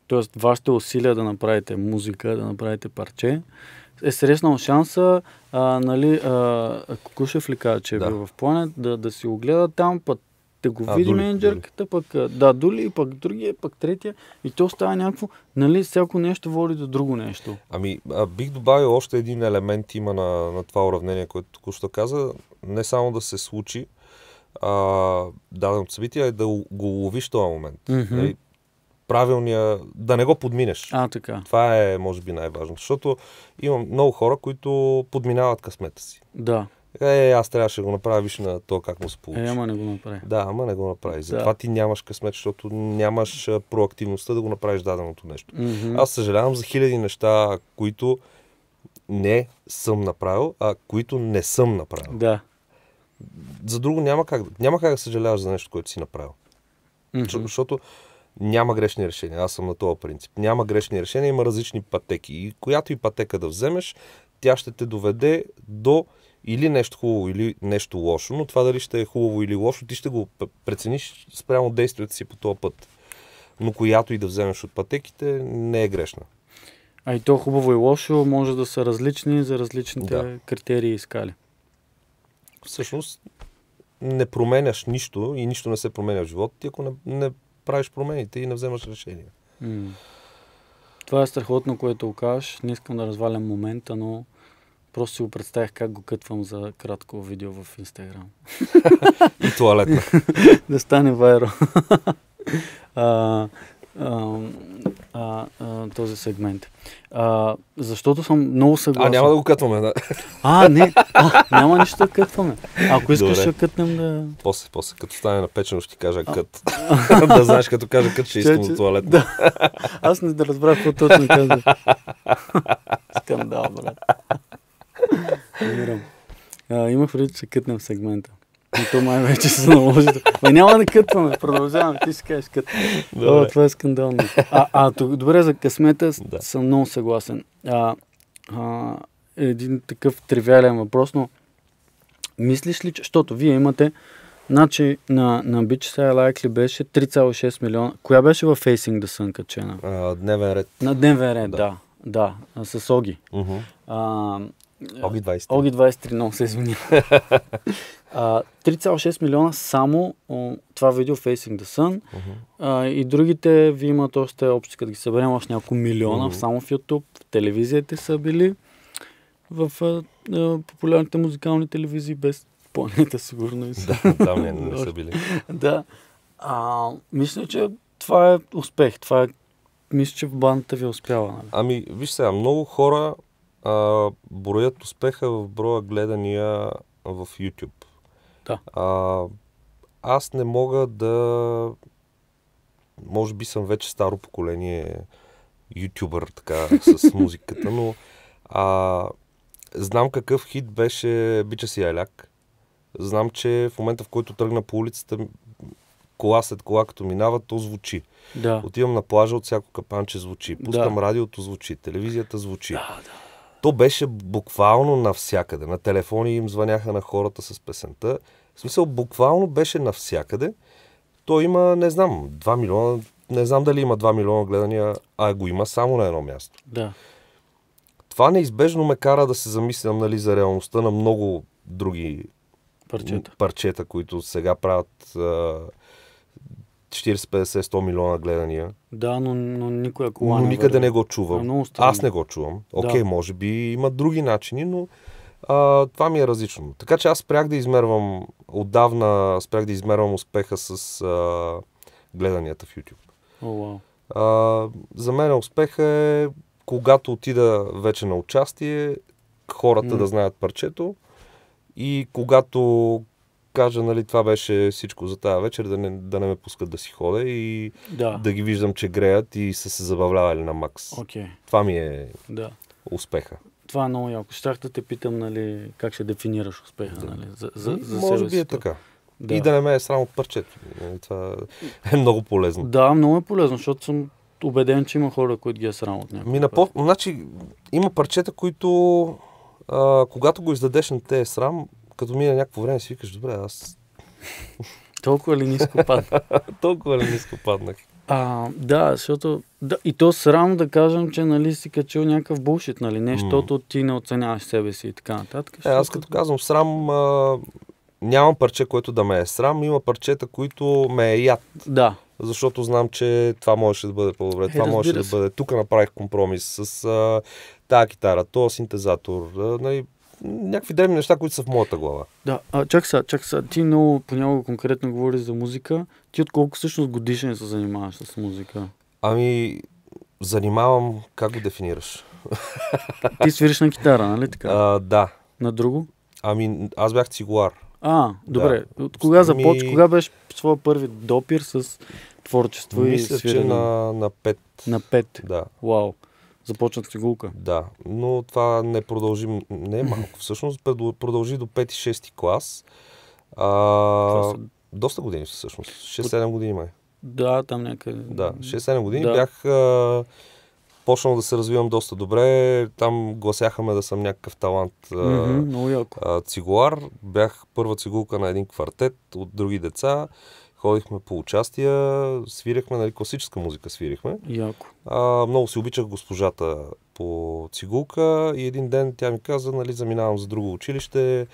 Тоест, вашите усилия да направите музика, да направите парче, е срещнал шанса, а, нали, а, Кукушев ли каза, че е да. бил в плане, да, да си огледа там, път те го а, види дули, менеджерката, дули. пък да, дули, пък другия, пък третия. И то става някакво, нали, всяко нещо води до друго нещо. Ами, а бих добавил още един елемент има на, на това уравнение, което току-що каза. Не само да се случи а, даденото събитие, а е да го ловиш този момент. Mm-hmm. Нали? правилния, да не го подминеш. А, така. Това е, може би, най-важно, защото имам много хора, които подминават късмета си. Да. Е, аз трябваше да го направя, виж на то как му се получи. Е, ама не го направи. Да, ама не го направи. Да. Затова ти нямаш късмет, защото нямаш проактивността да го направиш даденото нещо. Mm-hmm. Аз съжалявам за хиляди неща, които не съм направил, а които не съм направил. Да. За друго няма как, няма как да съжаляваш за нещо, което си направил. Mm-hmm. Защото няма грешни решения. Аз съм на този принцип. Няма грешни решения, има различни пътеки. И която и пътека да вземеш, тя ще те доведе до или нещо хубаво, или нещо лошо, но това дали ще е хубаво или лошо, ти ще го прецениш спрямо действията си по този път. Но която и да вземеш от пътеките, не е грешна. А и то хубаво и лошо може да са различни за различните да. критерии и скали. Всъщност, не променяш нищо и нищо не се променя в живота ти, ако не, не правиш промените и не вземаш решение. Mm. Това е страхотно, което окажеш. Не искам да развалям момента, но просто си го представях как го кътвам за кратко видео в Инстаграм. и туалетна. да стане вайро. а, а, този сегмент. А, защото съм много съгласен. А, няма да го кътваме, да. А, не, а, няма нищо да кътваме. Ако искаш, Добре. ще кътнем да... После, после, като стане напечено, ще ти кажа кът. да знаеш, като кажа кът, ще искам от туалет. Да. Аз не да разбрах какво точно казвам. Скандал, брат. Имах предвид, че кътнем сегмента. И то май вече се наложи. Ма няма да кътваме, продължаваме, ти ще кажеш кът. О, това е скандално. А, а добре, за късмета да. съм много съгласен. А, а, един такъв тривиален въпрос, но мислиш ли, защото вие имате, значи на, на Side Likely беше 3,6 милиона. Коя беше във Facing the Sun качена? А, дневен ред. На дневен ред, да. да. Да, с Оги. Uh-huh. А, Оги 23. Оги 23, много се извиня. 3,6 милиона само това видео Facing the Sun uh-huh. и другите ви имат още общо, като ги съберем още няколко милиона uh-huh. само в YouTube, в телевизията са били в популярните музикални телевизии без планета, сигурно и са. Да, там не, не са били. да. А, мисля, че това е успех. Това е... Мисля, че в бандата ви е успява. Нали? Ами, виж сега, много хора а, броят успеха в броя гледания в YouTube. Да. А, аз не мога да... Може би съм вече старо поколение ютубър, така, с музиката, но а, знам какъв хит беше Бича си Айляк. Знам, че в момента, в който тръгна по улицата, кола след кола, като минава, то звучи. Да. Отивам на плажа, от всяко капанче звучи. Пускам да. радиото, звучи. Телевизията звучи. Да, да. То беше буквално навсякъде. На телефони им звъняха на хората с песента. В смисъл, буквално беше навсякъде. Той има, не знам, 2 милиона, не знам дали има 2 милиона гледания, а го има само на едно място. Да. Това неизбежно ме кара да се замислям нали, за реалността на много други парчета, парчета които сега правят а, 40-50-100 милиона гледания. Да, но, но никоя кола но никъде не, не го чувам. Аз не го чувам. Окей, да. може би има други начини, но а, това ми е различно. Така че аз спрях да измервам, отдавна спрях да измервам успеха с а, гледанията в YouTube. Oh, wow. а, за мен успеха е, когато отида вече на участие, хората mm. да знаят парчето и когато кажа, нали, това беше всичко за тази вечер, да не, да не ме пускат да си ходя и да, да ги виждам, че греят и са се забавлявали на Макс. Okay. Това ми е да. успеха. Това е много яко. Щях да те питам, нали, как ще дефинираш успеха, да. нали? За, за, за Може би е така. Да. И да не ме е срамо пърчето. Нали, това е много полезно. Да, много е полезно, защото съм убеден, че има хора, които ги е срамо от някакъв. напо... Значи, има парчета, които а, когато го издадеш на те е срам, като мине някакво време си викаш, добре, аз... Толкова ли ниско падна? Толкова ли ниско паднах? А, да, защото... Да, и то срамно да кажем, че нали си качил някакъв булшит, нали? Нещото ти не оценяваш себе си и така нататък. Е, аз като казвам срам, а, нямам парче, което да ме е срам. Има парчета, които ме е яд. Да. Защото знам, че това можеше да бъде по-добре, е, това можеше да бъде. Тук направих компромис с а, тая китара, то синтезатор, а, нали, някакви древни неща, които са в моята глава. Да, а, чак са чак са, Ти много понякога конкретно говориш за музика. Ти отколко всъщност годишен се занимаваш с музика? Ами, занимавам, как го дефинираш? Ти свириш на китара, нали така? А, да. На друго? Ами, аз бях цигуар. А, добре. Да. От кога ами- започ... Ми... Кога беше своя първи допир с творчество Мисля, и свирене? Мисля, че на, на пет. На пет? Да. Вау. Започна цигулка. Да, но това не продължи, не е малко всъщност, продължи до 5-6 клас. А, това са доста години всъщност. 6-7 години май. Да, там някъде. Да, 6-7 години да. бях а, почнал да се развивам доста добре. Там гласяхаме да съм някакъв талант а, mm-hmm, а, цигулар. Бях първа цигулка на един квартет от други деца ходихме по участия, свирихме, нали, класическа музика свирихме. Яко. А, много си обичах госпожата по цигулка и един ден тя ми каза, нали, заминавам за друго училище,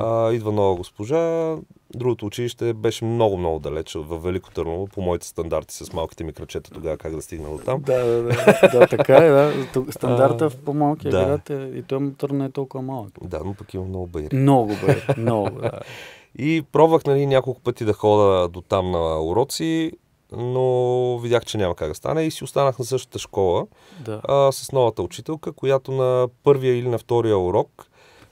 а, идва нова госпожа. Другото училище беше много-много далече в Велико Търново, по моите стандарти с малките ми крачета тогава, как да стигна до там. Да, да, да, да, така е, да. Стандарта в по-малкия да. град е, и той Търно е толкова малък. Да, но пък има много байри. Много байри, много, да. И пробвах нали, няколко пъти да хода до там на уроци, но видях, че няма как да стане и си останах на същата школа да. а, с новата учителка, която на първия или на втория урок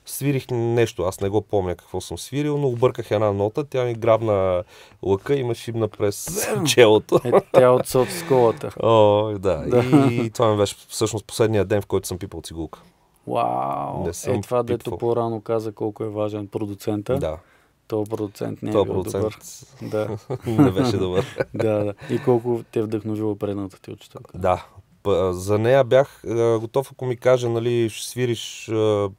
свирих нещо, аз не го помня какво съм свирил, но обърках една нота, тя ми грабна лъка и ме шибна през челото. Е, тя е от школата. О, да. да. И, и това ми беше всъщност последния ден, в който съм пипал цигулка. Вау! Е, това пипал. дето по-рано каза колко е важен продуцента. Да продуцент не е бил добър. Да. не беше добър. да, да. И колко те е вдъхновило предната ти учителка. Да. За нея бях готов, ако ми каже, нали, ще свириш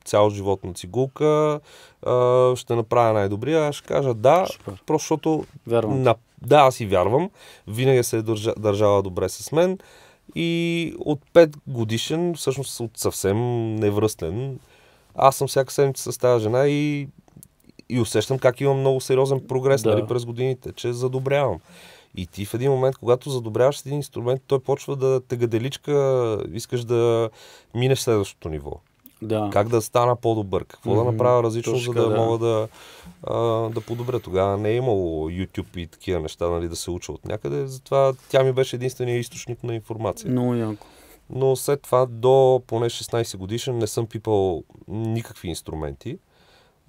цял живот на цигулка, ще направя най-добрия, аз ще кажа да, Шупер. просто защото... Вярвам. На... Да, аз и вярвам. Винаги се е държа... държала добре с мен. И от 5 годишен, всъщност от съвсем невръстен, аз съм всяка седмица с тази жена и и усещам как имам много сериозен прогрес да. нали, през годините, че задобрявам. И ти в един момент, когато задобряваш един инструмент, той почва да те гаделичка, искаш да минеш следващото ниво. Да. Как да стана по-добър, какво mm-hmm. да направя различно, Точка, за да, да мога да, а, да подобря. Тогава не е имало YouTube и такива неща, нали, да се уча от някъде, затова тя ми беше единствения източник на информация. Много яко. Но след това до поне 16 годишен не съм пипал никакви инструменти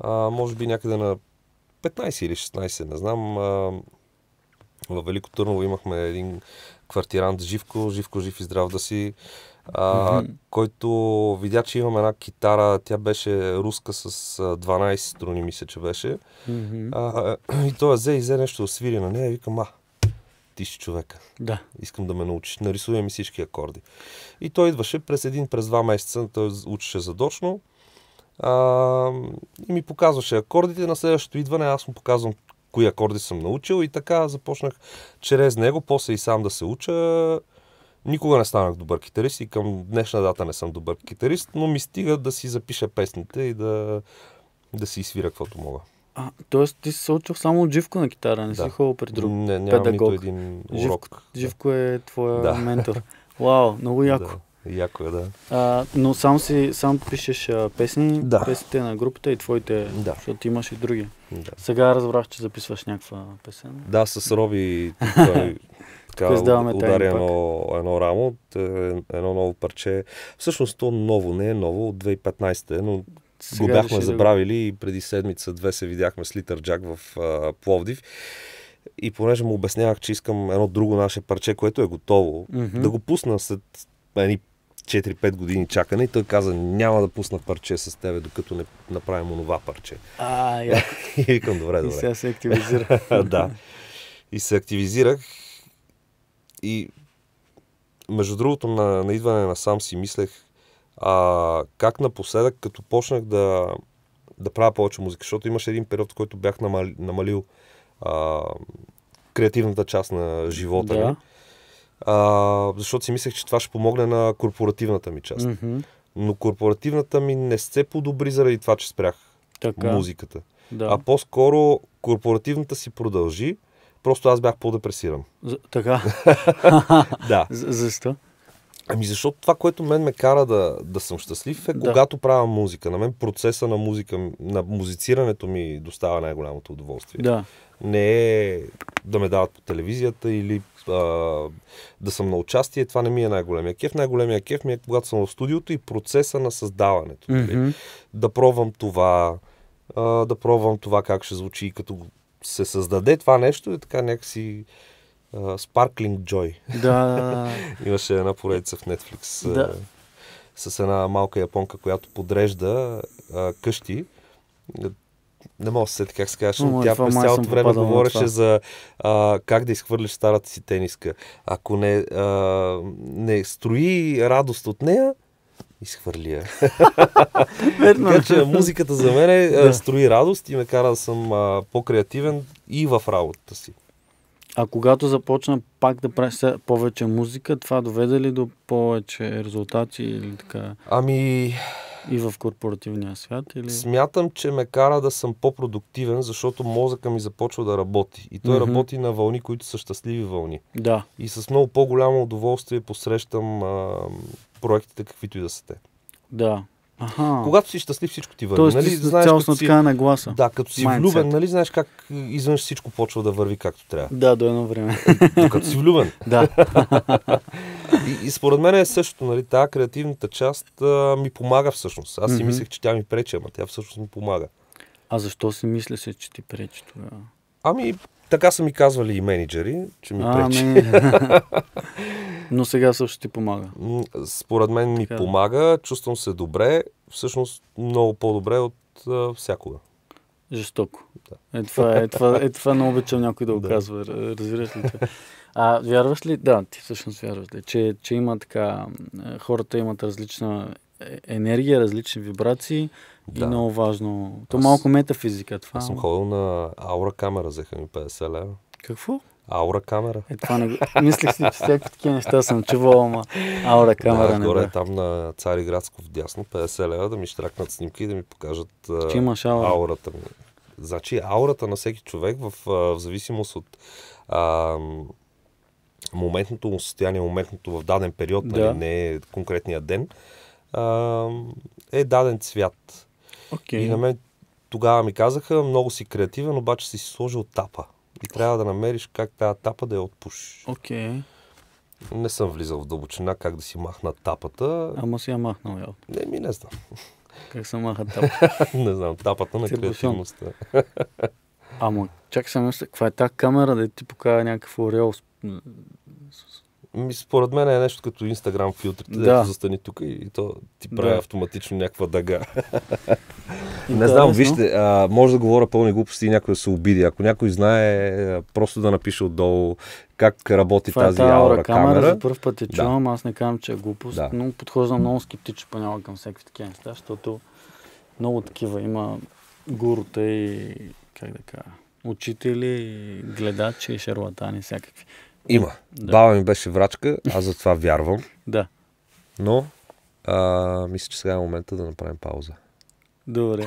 а, може би някъде на 15 или 16, не знам. А, в Велико Търново имахме един квартирант Живко, Живко жив и здрав да си, а, mm-hmm. който видя, че имам една китара, тя беше руска с 12 струни, мисля, че беше. Mm-hmm. А, и той взе и взе нещо свири на нея и викам, а, ти си човека. Да. Искам да ме научиш. Нарисувай ми всички акорди. И той идваше през един, през два месеца, той учеше задочно. А, и ми показваше акордите. На следващото идване аз му показвам кои акорди съм научил и така започнах чрез него, после и сам да се уча. Никога не станах добър китарист и към днешна дата не съм добър китарист, но ми стига да си запиша песните и да, да си свира каквото мога. А, тоест ти се учил само от Живко на китара, не да. си ходил при друг не, нямам педагог. Нито един урок. Живко, Живко е твоя да. ментор. Вау, много яко. Да. Яко е, да. А, но сам, си, сам пишеш а, песни, да. песните на групата и твоите, да. защото имаш и други. Да. Сега разбрах, че записваш някаква песен. Да, с Роби той, така, удари едно, едно рамо, едно ново парче. Всъщност то ново, не е ново, от 2015 но Сега го бяхме е забравили да... и преди седмица-две се видяхме с Литър Джак в а, Пловдив. И понеже му обяснявах, че искам едно друго наше парче, което е готово, mm-hmm. да го пусна след едни 4-5 години чакане и той каза, няма да пусна парче с тебе, докато не направим онова парче. А, я. и викам, добре, добре. И сега се активизира. да. И се активизирах и между другото на, на идване на сам си мислех а, как напоследък, като почнах да, да правя повече музика, защото имаше един период, в който бях намалил а, креативната част на живота да. ми. Нали? а, защото си мислех, че това ще помогне на корпоративната ми част. Mm-hmm. Но корпоративната ми не се подобри заради това, че спрях така. музиката. Да. А по-скоро корпоративната си продължи, просто аз бях по-депресиран. За, така? да. За, защо? Ами защото това, което мен ме кара да, да съм щастлив е да. когато правя музика. На мен процеса на музика, на музицирането ми доставя най-голямото удоволствие. Да не е да ме дават по телевизията или а, да съм на участие, това не ми е най-големия кеф. Най-големия кеф ми е когато съм в студиото и процеса на създаването. Mm-hmm. Да пробвам това, а, да пробвам това как ще звучи и като се създаде това нещо е така някакси а, Sparkling Joy. Да, Имаше една поредица в Netflix да. а, с една малка японка, която подрежда а, къщи не мога да се така, как се казваше, но тя през цялото време говореше за а, как да изхвърлиш старата си тениска. Ако не, а, не строи радост от нея, изхвърли я. така че музиката за мен е, да. строи радост и ме кара да съм а, по-креативен и в работата си. А когато започна пак да правиш повече музика, това доведе ли до повече резултати или така? Ами, и в корпоративния свят? Или... Смятам, че ме кара да съм по-продуктивен, защото мозъка ми започва да работи. И той mm-hmm. работи на вълни, които са щастливи вълни. Да. И с много по-голямо удоволствие посрещам а, проектите, каквито и да са те. Да, Аха. Когато си щастлив, всичко ти върви. Тоест, нали, знаеш, цялостна така гласа. Да, като си Mindset. влюбен, нали, знаеш как извънш всичко почва да върви както трябва. Да, до едно време. Докато си влюбен. да. и, и, според мен е същото, нали, тази креативната част а, ми помага всъщност. Аз си mm-hmm. мислех, че тя ми пречи, ама тя всъщност ми помага. А защо си мисля се, че ти пречи тогава? Ами, така са ми казвали и менеджери, че ми а, пречи. Не. Но сега също ти помага. Според мен ми така. помага, чувствам се добре, всъщност много по-добре от а, всякога. Жестоко. Да. Е, това, е, това, е, това не обичам някой да го да. казва, разбираш ли това? А вярваш ли, да, ти всъщност вярваш ли, че, че има така, хората имат различна е, енергия, различни вибрации да. и много важно. То аз, малко метафизика това. Аз съм ходил на аура камера, взеха ми 50 лева. Какво? Аура камера. Е, това не... Мислих си, че всякакви такива неща съм чувал, ама аура камера да, не горе, бе. там на Цариградско в дясно, 50 лева, да ми штракнат снимки и да ми покажат че имаш аура. аурата ми. Значи аурата на всеки човек в, в зависимост от а, моментното му състояние, моментното в даден период, нали, да. нали, не конкретния ден, а, е даден цвят. Okay. И на мен тогава ми казаха, много си креативен, обаче си си сложил тапа. И трябва да намериш как тази тапа да я отпушиш. Okay. Не съм влизал в дълбочина как да си махна тапата. Ама си я махнал, я. Не, ми не знам. Как се маха тапата? не знам, тапата на е креативността. Ама, чакай се, каква е тази камера да ти покажа някакъв ореол? Ми, според мен е нещо като Instagram филтрите, да. дето застани тук и то ти прави да. автоматично някаква дъга. не знам, вижте, а, може да говоря пълни глупости и някой да се обиди. Ако някой знае, просто да напише отдолу как работи Това е тази е аура камера. камера. За първ път я чувам, да. аз не казвам, че е глупост, да. но подхождам много скептично понякога към всеки такива неща, защото много такива има гурута и как да кажа, учители, гледачи и шарлатани, всякакви. Има. Да. Баба ми беше врачка, аз за това вярвам. да. Но, а, мисля, че сега е момента да направим пауза. Добре.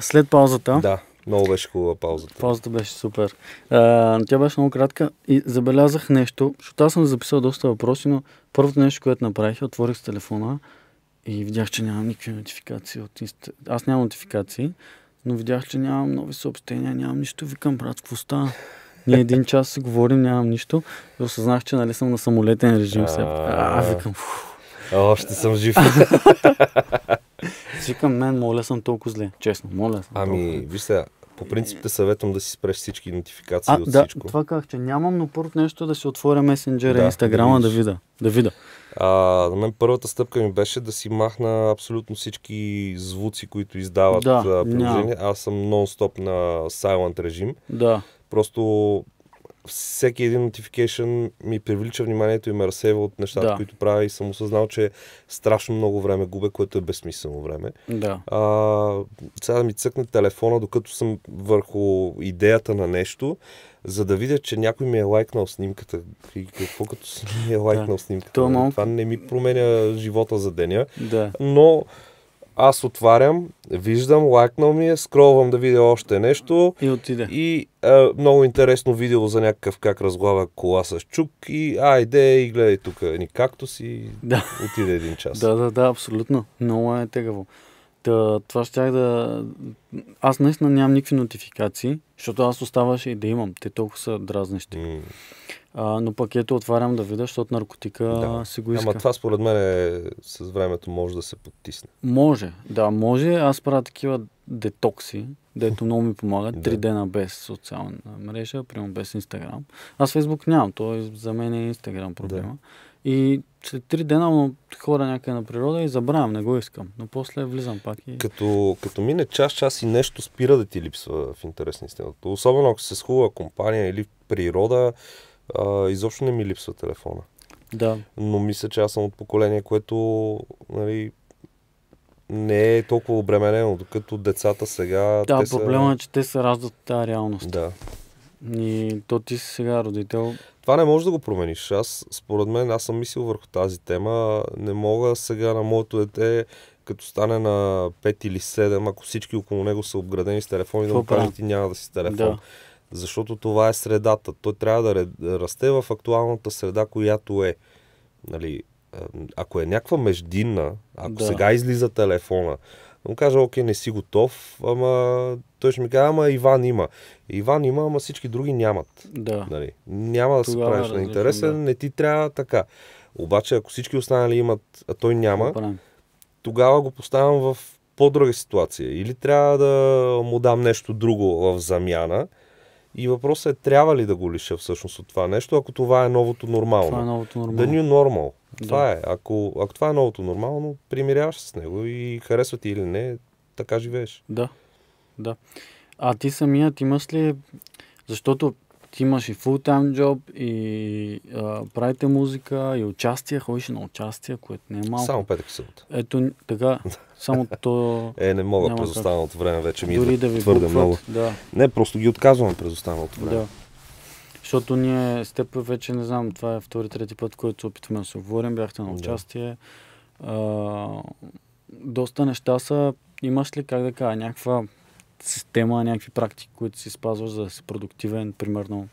След паузата. Да, много беше хубава паузата. Паузата беше супер. А, тя беше много кратка и забелязах нещо, защото аз съм записал доста въпроси, но първото нещо, което направих, е отворих с телефона и видях, че нямам никакви нотификации от инст... Аз нямам нотификации, но видях, че нямам нови съобщения, нямам нищо. Викам, брат, какво става? Ние един час си говорим, нямам нищо. И осъзнах, че нали съм на самолетен режим. Сега. А, викам. Още съм жив. Викам, мен, моля съм толкова зле. Честно, моля съм. Ами, виж сега, по принцип те съветвам да си спреш всички нотификации а, от да, всичко. Това казах, че нямам, но първо нещо е да си отворя месенджера да, инстаграма да, да видя. Да видя. А, на мен първата стъпка ми беше да си махна абсолютно всички звуци, които издават да, приложения. Аз съм нон-стоп на silent режим. Да. Просто всеки един notification ми привлича вниманието и ме разсейва от нещата, да. които правя и съм осъзнал, че страшно много време губя, което е безсмислено време. Да. А, сега да ми цъкне телефона, докато съм върху идеята на нещо, за да видя, че някой ми е лайкнал снимката. И какво като ми е лайкнал да. снимката? Това, нали, Това не ми променя живота за деня. Да. Но аз отварям, виждам, лайкнал ми е, скролвам да видя още нещо. И отиде. И е, много интересно видео за някакъв как разглава кола с чук и айде и гледай тук ни както си. да. отиде един час. да, да, да, абсолютно. Много е тегаво. Та, това щях да... Аз наистина нямам никакви нотификации, защото аз оставаше и да имам. Те толкова са дразнещи. Mm. А, но пък ето отварям да видя, защото наркотика да. си го иска. Ама това според мен е, с времето може да се подтисне. Може, да, може. Аз правя такива детокси, дето много ми помагат. Три да. дена без социална мрежа, примерно без Инстаграм. Аз Фейсбук нямам, то е, за мен е Инстаграм проблема. Да. И след три дена хора някъде на природа и забравям, не го искам. Но после влизам пак и... Като, като мине час, час и нещо спира да ти липсва в интересни истината. Особено ако се с хубава компания или природа, а, изобщо не ми липсва телефона. Да. Но мисля, че аз съм от поколение, което нали, не е толкова обременено, докато децата сега... Да, те проблема са... е, че те се раждат тази реалност. Да. И то ти си сега родител. Това не можеш да го промениш. Аз, според мен, аз съм мислил върху тази тема. Не мога сега на моето дете, като стане на 5 или 7, ако всички около него са обградени с телефони, да му кажат ти няма да си телефон. Да защото това е средата. Той трябва да расте в актуалната среда, която е. Нали, ако е някаква междинна, ако да. сега излиза телефона, да му кажа, окей, не си готов, ама той ще ми каже, ама Иван има. Иван има, ама всички други нямат. Да. Нали? Няма да се правиш на интересен, да. не ти трябва така. Обаче, ако всички останали имат, а той няма, Добре. тогава го поставям в по-друга ситуация. Или трябва да му дам нещо друго в замяна, и въпросът е, трябва ли да го лиша всъщност от това нещо, ако това е новото нормално. Това е новото нормално. The new normal. Да. Това е. Ако, ако това е новото нормално, примиряваш се с него и харесва ти или не, така живееш. Да. Да. А ти самият имаш ли... Защото ти имаш и фултайм джоб, и а, правите музика, и участие, ходиш на участие, което не е малко. Само петък и събота. Ето, така. Само то... Е, не мога през останалото време вече ми Дори да ви твърде буфат, много. Да. Не, просто ги отказвам през останалото време. Да. Защото ние с теб вече не знам, това е втори, трети път, който се опитваме да се говорим, бяхте на участие. Да. А, доста неща са, имаш ли, как да кажа, някаква система, някакви практики, които си спазваш за да си продуктивен, примерно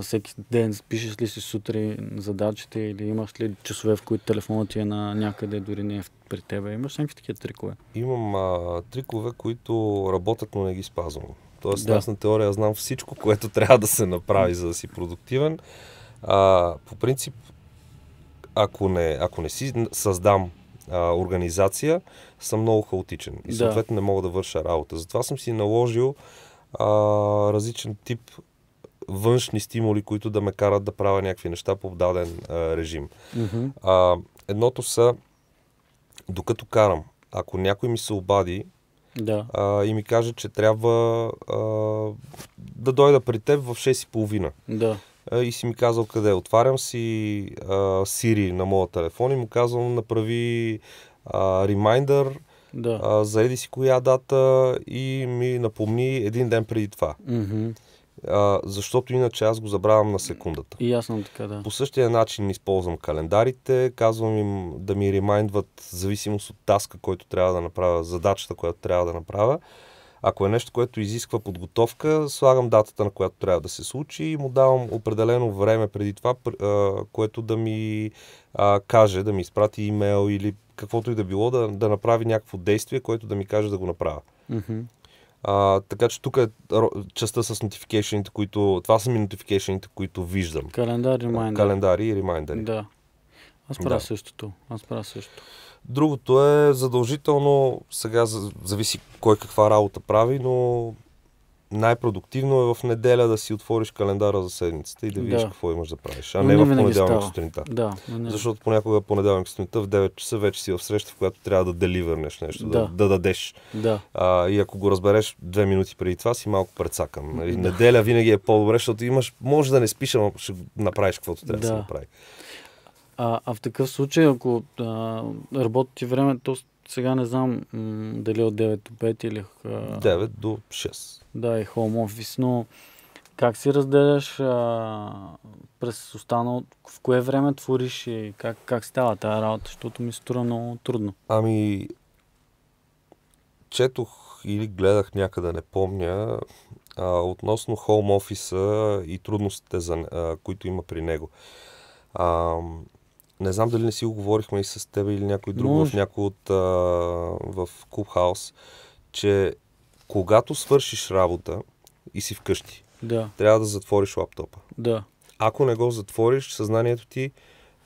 всеки ден пишеш ли си сутрин задачите или имаш ли часове, в които телефонът ти е на някъде, дори не е при тебе? Имаш някакви такива трикове? Имам а, трикове, които работят, но не ги спазвам. Тоест, да. аз на теория знам всичко, което трябва да се направи, за да си продуктивен. А, по принцип, ако не, ако не си създам а, организация, съм много хаотичен и съответно да. не мога да върша работа. Затова съм си наложил а, различен тип външни стимули, които да ме карат да правя някакви неща по даден а, режим. Mm-hmm. А, едното са, докато карам, ако някой ми се обади да. а, и ми каже, че трябва а, да дойда при теб в 6.30. Да и си ми казал къде. Е. Отварям си а, Siri на моя телефон и му казвам направи а, ремайндър да. а, за еди си коя дата и ми напомни един ден преди това. Mm-hmm а, защото иначе аз го забравям на секундата. И ясно така, да. По същия начин използвам календарите, казвам им да ми ремайндват зависимост от таска, който трябва да направя, задачата, която трябва да направя. Ако е нещо, което изисква подготовка, слагам датата, на която трябва да се случи и му давам определено време преди това, което да ми каже, да ми изпрати имейл или каквото и да било, да, да направи някакво действие, което да ми каже да го направя. Mm-hmm. А, така че тук е частта с нотификейшените, които... Това са ми нотификейшените, които виждам. Календар, ремайндър. Календари и ремайндъри. Да. Аз правя да. същото. Аз правя същото. Другото е задължително, сега зависи кой каква работа прави, но най-продуктивно е в неделя да си отвориш календара за седмицата и да видиш да. какво имаш да правиш, а но не, не в понеделник сутринта. Да, не. Защото понякога понеделник сутринта в 9 часа вече си в среща, в която трябва да деливърнеш нещо, да, да, да дадеш. Да. А, и ако го разбереш две минути преди това, си малко прецакан. Нали, да. Неделя винаги е по-добре, защото имаш, може да не спиш, ама ще направиш каквото трябва да, да се направи. А, а в такъв случай, ако а, работи времето, сега не знам м- дали от 9 до 5 или... 9 до 6. Да, и home office, но как си разделяш а, през останал, в кое време твориш и как, как става тази работа, защото ми се струва много трудно? Ами, четох или гледах някъде, не помня, а, относно хоум офиса и трудностите, за, а, които има при него. А, не знам дали не си го говорихме и с теб или някой друг Може. в някой от а, в Клубхаус, че когато свършиш работа и си вкъщи, да. трябва да затвориш лаптопа. Да. Ако не го затвориш, съзнанието ти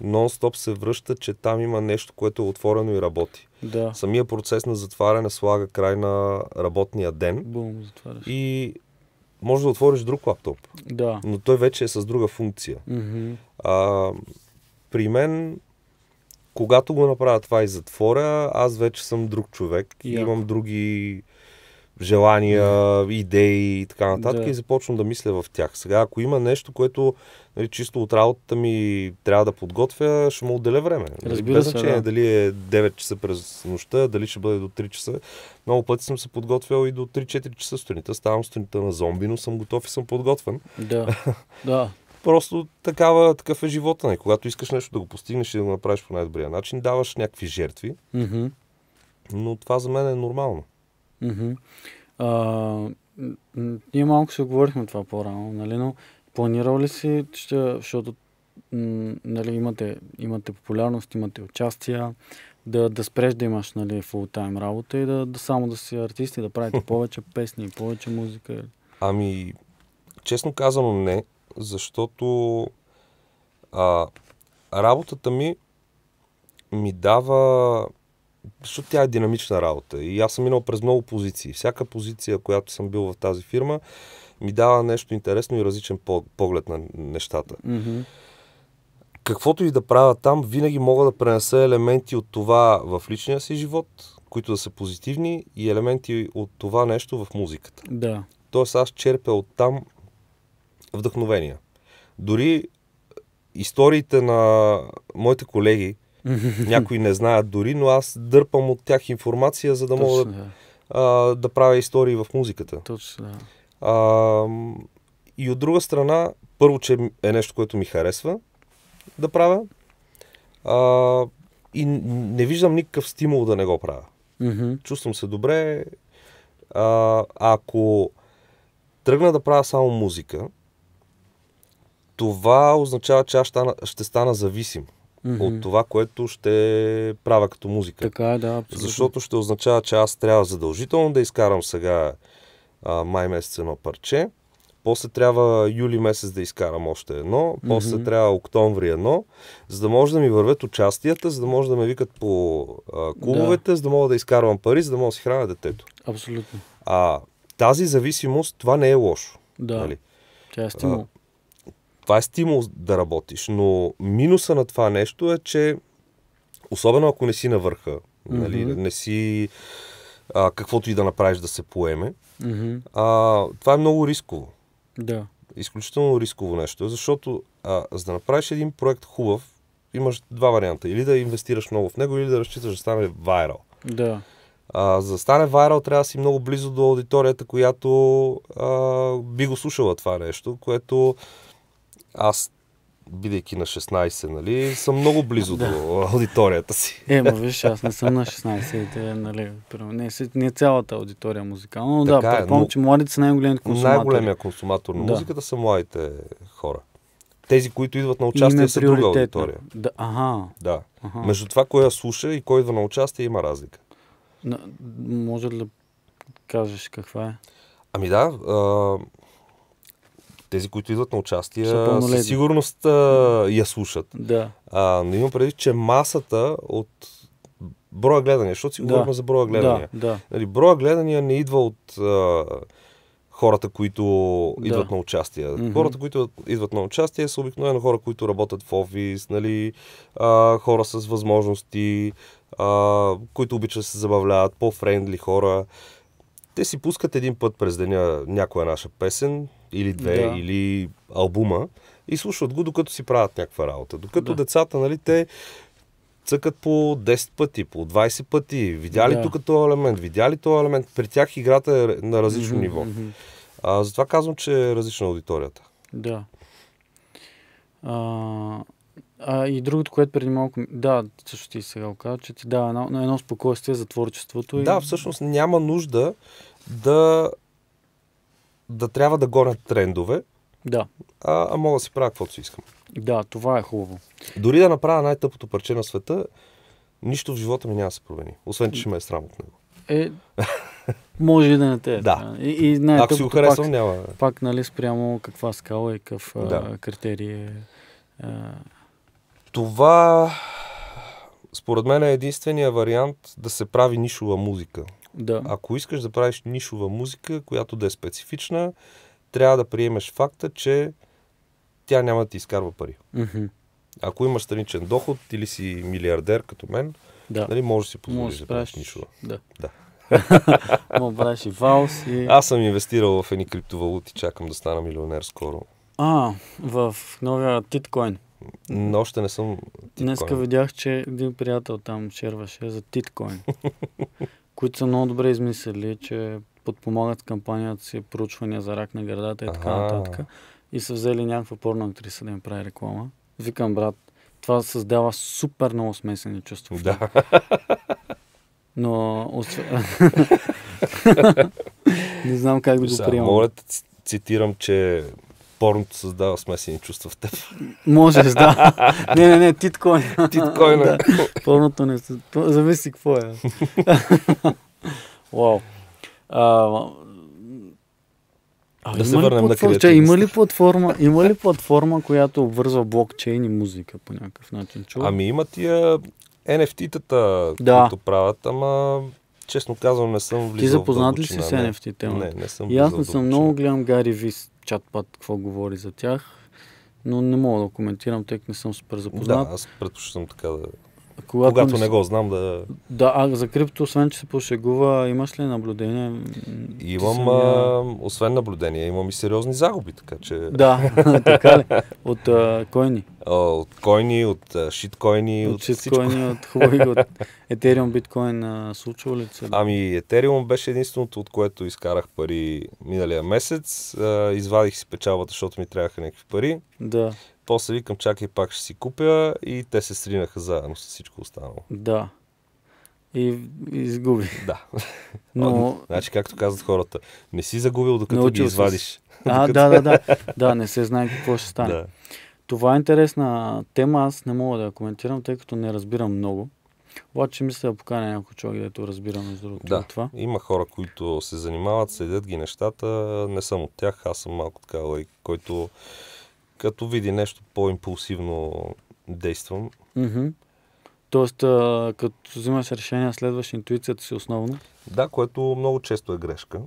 нон-стоп се връща, че там има нещо, което е отворено и работи. Да. Самия процес на затваряне слага край на работния ден. Бум, затваряш. И може да отвориш друг лаптоп. Да. Но той вече е с друга функция. Mm-hmm. А, при мен, когато го направя това и затворя, аз вече съм друг човек. и Имам други желания, yeah. идеи и така нататък yeah. и започвам да мисля в тях. Сега, ако има нещо, което нали, чисто от работата ми трябва да подготвя, ще му отделя време. Нали, Разбира Без значение да. дали е 9 часа през нощта, дали ще бъде до 3 часа. Много пъти съм се подготвял и до 3-4 часа сутринта. Ставам сутринта на зомби, но съм готов и съм подготвен. Да, да. Просто такава, такъв е живота. Не? Нали? Когато искаш нещо да го постигнеш и да го направиш по най-добрия начин, даваш някакви жертви. Mm-hmm. Но това за мен е нормално. Mm-hmm. А, ние малко се говорихме това по-рано, нали? но планирал ли си, защото нали, имате, имате популярност, имате участия, да, да спреш да имаш нали, фултайм работа и да, да само да си артисти, да правите повече песни, повече музика? Ами, честно казано не, защото а, работата ми ми дава... Защото тя е динамична работа и аз съм минал през много позиции. Всяка позиция, която съм бил в тази фирма, ми дава нещо интересно и различен поглед на нещата. Mm-hmm. Каквото и да правя там, винаги мога да пренеса елементи от това в личния си живот, които да са позитивни, и елементи от това нещо в музиката. Да. Тоест аз черпя от там вдъхновения. Дори е, историите на моите колеги, някои не знаят дори, но аз дърпам от тях информация, за да Точно, мога да, а, да правя истории в музиката. Точно. А, и от друга страна, първо, че е нещо, което ми харесва да правя. А, и не виждам никакъв стимул да не го правя. Mm-hmm. Чувствам се добре. А, ако тръгна да правя само музика, това означава, че аз ще стана зависим mm-hmm. от това, което ще правя като музика. Така, е да, абсолютно. Защото ще означава, че аз трябва задължително да изкарам сега а, май месец едно парче, после трябва юли месец да изкарам още едно, после mm-hmm. трябва октомври едно, за да може да ми вървят участията, за да може да ме викат по а, клубовете, да. за да мога да изкарвам пари, за да мога да си храня детето. Абсолютно. А тази зависимост, това не е лошо. Да. Нали? Тя е стимул. А, това е стимул да работиш. Но минуса на това нещо е, че особено ако не си на върха, mm-hmm. нали, не си а, каквото и да направиш да се поеме, mm-hmm. а, това е много рисково. Да. Изключително рисково нещо, защото а, за да направиш един проект хубав, имаш два варианта. Или да инвестираш много в него, или да разчиташ да стане вайрал. Да. А, за да стане вайрал, трябва да си много близо до аудиторията, която а, би го слушала това нещо, което аз бидейки на 16, нали, съм много близо да. до аудиторията си. Е, ма виж, аз не съм на 16, те, нали, не, не е цялата аудитория музикална, но така да, е, предполагам, е, че младите са най големият консуматор. Най-големия консуматор на да. музиката са младите хора. Тези, които идват на участие, са друга аудитория. Да, ага. Да. Ага. Между това, кой я слуша и кой идва на участие, има разлика. Но, може ли да кажеш каква е? Ами да, а, тези, които идват на участие, със сигурност а, я слушат. Да. А, но имам преди, че масата от броя гледания, защото си да. говорим за броя гледания. Да, да. Нали, броя гледания не идва от а, хората, които да. идват на участие. Mm-hmm. Хората, които идват на участие са обикновено хора, които работят в офис, нали, а, хора с възможности, а, които обичат да се забавляват, по-френдли хора те си пускат един път през деня някоя наша песен или две, да. или албума и слушат го, докато си правят някаква работа. Докато да. децата, нали, те цъкат по 10 пъти, по 20 пъти, видяли да. тук този елемент, видя ли този елемент, при тях играта е на различно mm-hmm, ниво. А, затова казвам, че е различна аудиторията. Да. А, а, и другото, което преди малко... Да, също ти сега каза, че ти дава едно, едно спокойствие за творчеството. И... Да, всъщност няма нужда да, да трябва да гонят трендове. Да. А, а мога да си правя каквото си искам. Да, това е хубаво. Дори да направя най-тъпото парче на света, нищо в живота ми няма да се промени. Освен, че ще ме е срам от него. Е, може и да не те Да. И, и най- Ако си го харесвам, пак, няма. Пак, нали, спрямо каква скала и какъв да. критерий е. А, това според мен е единствения вариант да се прави нишова музика. Да. Ако искаш да правиш нишова музика, която да е специфична, трябва да приемеш факта, че тя няма да ти изкарва пари. Mm-hmm. Ако имаш страничен доход или си милиардер като мен, да. нали, може да си позволиш може да правиш нишова. Да. да. Мога правиш и валс. И... Аз съм инвестирал в едни криптовалути, чакам да стана милионер скоро. А, в новия титкоин. Но още не съм титкоин. Днеска видях, че един приятел там шерваше за титкоин, които са много добре измислили, че подпомагат кампанията си проучвания за рак на гърдата и така нататък. И са взели някаква порно актриса да им прави реклама. Викам, брат, това създава супер много смесени чувства. Да. Но... не знам как да го приема. Моля, цитирам, че порното създава смесени чувства в теб. Можеш, да. не, не, не, титкоин. Титкоин. да. Порното не... Зависи какво е. Вау. А, да се върнем на креативността. Има ли, платформа, има ли платформа, която обвързва блокчейн и музика по някакъв начин? Ами има тия NFT-тата, да. които правят, ама честно казвам не съм влизал Ти запознат ли си с NFT-тема? Не, не съм Ясно съм, много гледам Гари Вист чат-пат какво говори за тях, но не мога да коментирам, тъй като не съм супер запознат. Да, аз предпочитам така да когато, когато не го знам да... Да, а за крипто, освен че се пошегува, имаш ли наблюдение? Имам, а, освен наблюдение, имам и сериозни загуби, така че... Да, така ли? От а, койни? от койни, от а, шиткойни, от, от шиткойни, от хубави, от етериум, биткоин случва ли се? Ами, Етериум беше единственото, от което изкарах пари миналия месец. А, извадих си печалбата, защото ми трябваха някакви пари. Да. После викам, чакай, пак ще си купя и те се сринаха заедно с всичко останало. Да. И изгуби. Да. Но... Значи, както казват хората, не си загубил, докато Научил ги извадиш. А, да, да, да. Да, не се знае какво ще стане. Да. Това е интересна тема. Аз не мога да я коментирам, тъй като не разбирам много. Обаче мисля да поканя някой човек, дето разбира между другото да, това. има хора, които се занимават, следят ги нещата. Не съм от тях, аз съм малко така, който като види нещо по-импулсивно действам. Mm-hmm. Тоест, а, като взимаш решение, следваш интуицията си основно? Да, което много често е грешка.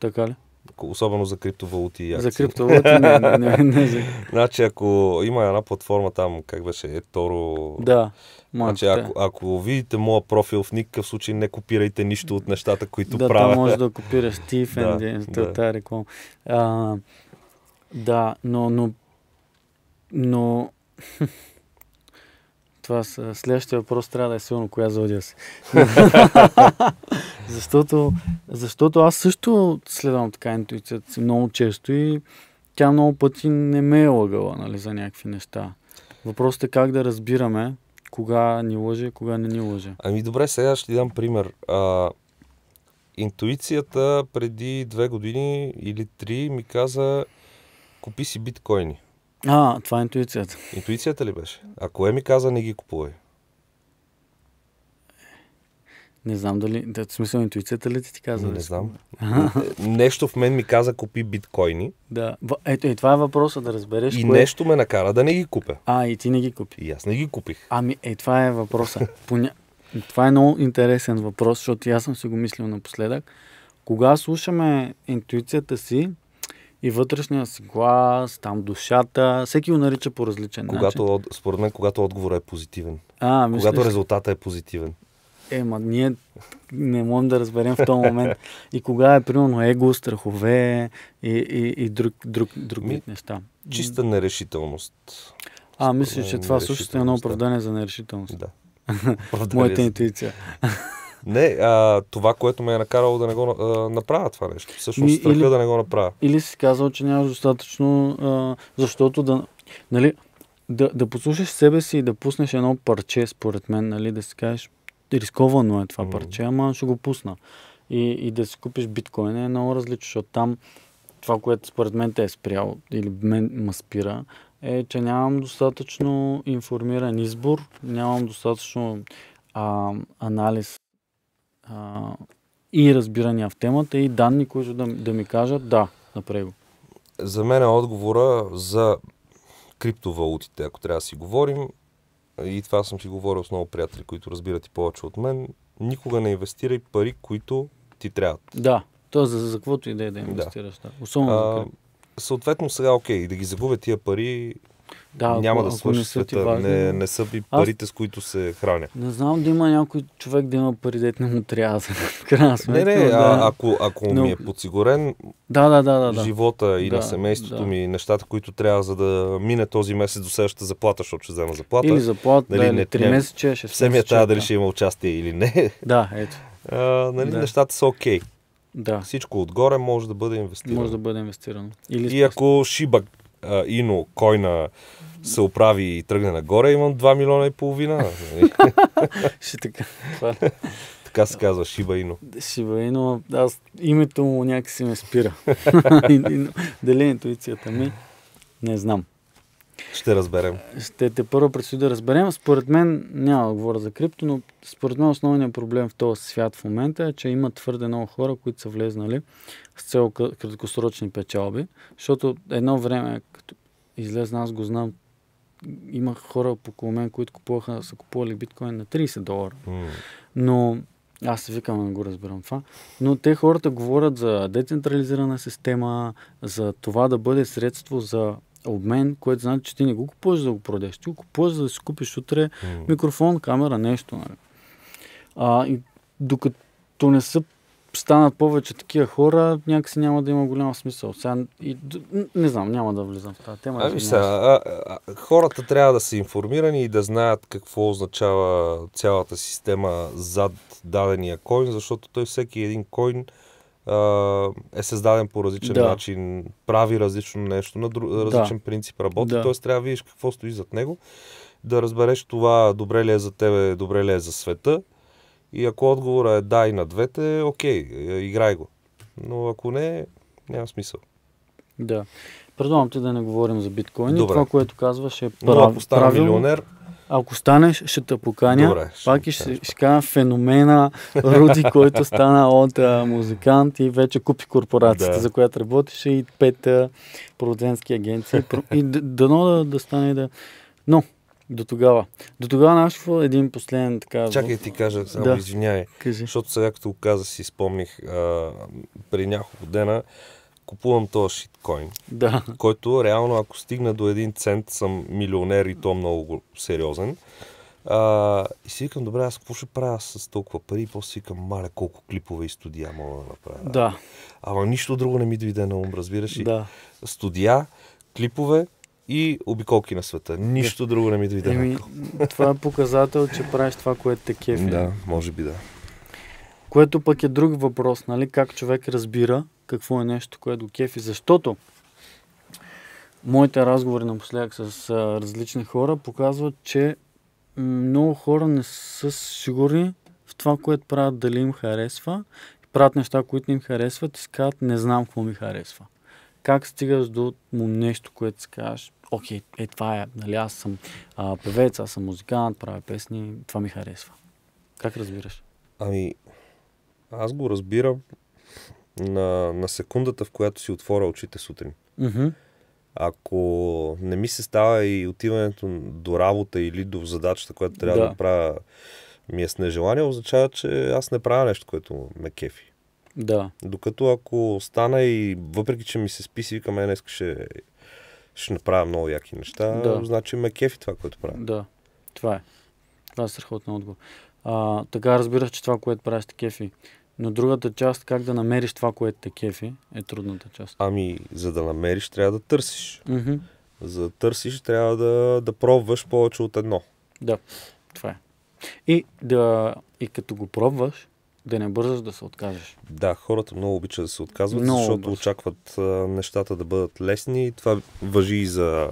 Така ли? Особено за криптовалути и акции. За криптовалути не, не, не, не, не. Значи, ако има една платформа там, как беше, Торо... Да. значи, ако, ако видите моя профил, в никакъв случай не копирайте нищо от нещата, които да, правя. Да, може да копираш Стив да, да. тази реклама. А, да, но, но но това са... Следващия въпрос трябва да е силно коя зодия е си. защото, защото аз също следвам така интуицията си много често и тя много пъти не ме е лъгала нали, за някакви неща. Въпросът е как да разбираме кога ни лъже, кога не ни лъже. Ами добре, сега ще ти дам пример. А, интуицията преди две години или три ми каза купи си биткоини. А, това е интуицията. Интуицията ли беше? А кое ми каза, не ги купувай. Не знам дали... Да, в смисъл, интуицията ли ти ти казва? Не, не знам. нещо в мен ми каза, купи биткоини. Да. Ето, и това е въпроса, да разбереш. И кое... нещо ме накара да не ги купя. А, и ти не ги купи. И аз не ги купих. Ами, е, това е въпроса. Поня... това е много интересен въпрос, защото аз съм си го мислил напоследък. Кога слушаме интуицията си, и вътрешния си глас, там душата, всеки го нарича по различен когато, начин. Според мен, когато отговорът е позитивен. А, мислиш? Когато резултата е позитивен. Е, ма ние не можем да разберем в този момент и кога е примерно его, страхове и, и, и друг, друг, друг Ми, неща. Чиста нерешителност. А, мисля, че това също е едно оправдание за нерешителност. Да. Моята е интуиция. Не, а, това, което ме е накарало да не го а, направя това нещо. Всъщност, страха или, да не го направя. Или си казал, че нямаш достатъчно, а, защото да, нали, да, да послушаш себе си и да пуснеш едно парче, според мен, нали, да си кажеш, рисковано е това парче, ама ще го пусна. И, и да си купиш биткоин е много различно, защото там това, което според мен те е спрял или мен ма спира, е, че нямам достатъчно информиран избор, нямам достатъчно а, анализ а, и разбирания в темата, и данни, които да, да ми кажат да, направи го. За мен е отговора за криптовалутите, ако трябва да си говорим, и това съм си говорил с много приятели, които разбират и повече от мен, никога не инвестирай пари, които ти трябват. Да, то за, за каквото и да е да инвестираш. Да. Да. Особено а, за крип... Съответно сега, окей, да ги загубя тия пари, да, ако, няма да свърши не света. Важни, не, не са би парите, аз... с които се храня. Не знам да има някой човек да има пари, дет не му трябва за е крайна сметка. Не, не, да. а, ако, ако Но... ми е подсигурен да, да, да, да, да. живота и да, на семейството да. ми, нещата, които трябва за да мине този месец до следващата заплата, защото ще взема заплата. Или заплата, нали, да, или 3 месече, 6 Все ми е тая дали ще има участие или не. Да, ето. А, нали, да. нещата са окей. Okay. Да. Всичко отгоре може да бъде инвестирано. Може да бъде инвестирано. Или и ако Шибак а, Ино, кой на се оправи и тръгне нагоре, имам 2 милиона и половина. Нали? Ще така. Така се казва, Шиба Ино. Шиба Ино, аз името му някакси ме спира. Дали интуицията ми, не знам. Ще разберем. Ще те първо предстои да разберем. Според мен, няма да говоря за крипто, но според мен основният проблем в този свят в момента е, че има твърде много хора, които са влезнали с цел краткосрочни печалби, защото едно време излезна, аз го знам. Има хора около мен, които купуваха, са купували биткоин на 30 долара. Mm. Но аз се викам, не го разбирам това. Но те хората говорят за децентрализирана система, за това да бъде средство за обмен, което значи, че ти не го купуваш да го продеш, Ти го купуваш за да си купиш утре mm. микрофон, камера, нещо. Нали? А, и докато не са станат повече такива хора, някакси няма да има голям смисъл. Сега, и, не знам, няма да влизам в тази тема. Ами сега, а, а, хората трябва да са информирани и да знаят какво означава цялата система зад дадения коин, защото той всеки един коин а, е създаден по различен да. начин, прави различно нещо, на дру, различен да. принцип работи, да. т.е. трябва да видиш какво стои зад него, да разбереш това добре ли е за тебе, добре ли е за света и ако отговора е да и на двете, окей, е, играй го. Но ако не, няма смисъл. Да. Предлагам ти да не говорим за биткоин. Добре. Това, което казваш е прав... ако стане правил... милионер, ако станеш, ще те поканя. Добре, пак ще, ще, ще кажа феномена Руди, който стана от а, музикант и вече купи корпорацията, да. за която работиш и пет а, агенции. И дано да, да стане да... Но до тогава. До тогава нашов един последен така... Чакай ти кажа, само да. извиняй. Кажи. Защото сега като го каза си спомних а, при няколко дена купувам този шиткоин, да. който реално ако стигна до един цент съм милионер и то много сериозен. А, и си викам, добре, аз какво ще правя с толкова пари? И после си викам, маля, колко клипове и студия мога да направя. Да. Ама нищо друго не ми дойде на ум, разбираш ли? Да. Студия, клипове, и обиколки на света. Нищо друго не ми дойде. Еми, това е показател, че правиш това, което те кефи. Да, може би да. Което пък е друг въпрос, нали? Как човек разбира какво е нещо, което кефи. Защото моите разговори напоследък с а, различни хора показват, че много хора не са сигурни в това, което правят, дали им харесва. Правят неща, които им харесват и си казват, не знам какво ми харесва. Как стигаш до нещо, което си казваш, окей, е, това е, нали, аз съм а, певец, аз съм музикант, правя песни, това ми харесва. Как разбираш? Ами, аз го разбирам на, на секундата, в която си отворя очите сутрин. Mm-hmm. Ако не ми се става и отиването до работа или до задачата, която трябва да, да правя, ми е с нежелание, означава, че аз не правя нещо, което ме кефи. Да. Докато ако стана и въпреки, че ми се списи, към мен днес ще ще направя много яки неща, да. значи ме кефи това, което правя. Да, това е. Това е страхотен отговор. А, така разбираш, че това, което правиш, те кефи. Но другата част, как да намериш това, което те кефи, е трудната част. Ами, за да намериш, трябва да търсиш. Mm-hmm. За да търсиш, трябва да, да пробваш повече от едно. Да, това е. И, да, и като го пробваш, да не бързаш да се откажеш. Да, хората много обичат да се отказват, много защото бързо. очакват а, нещата да бъдат лесни. Това въжи и за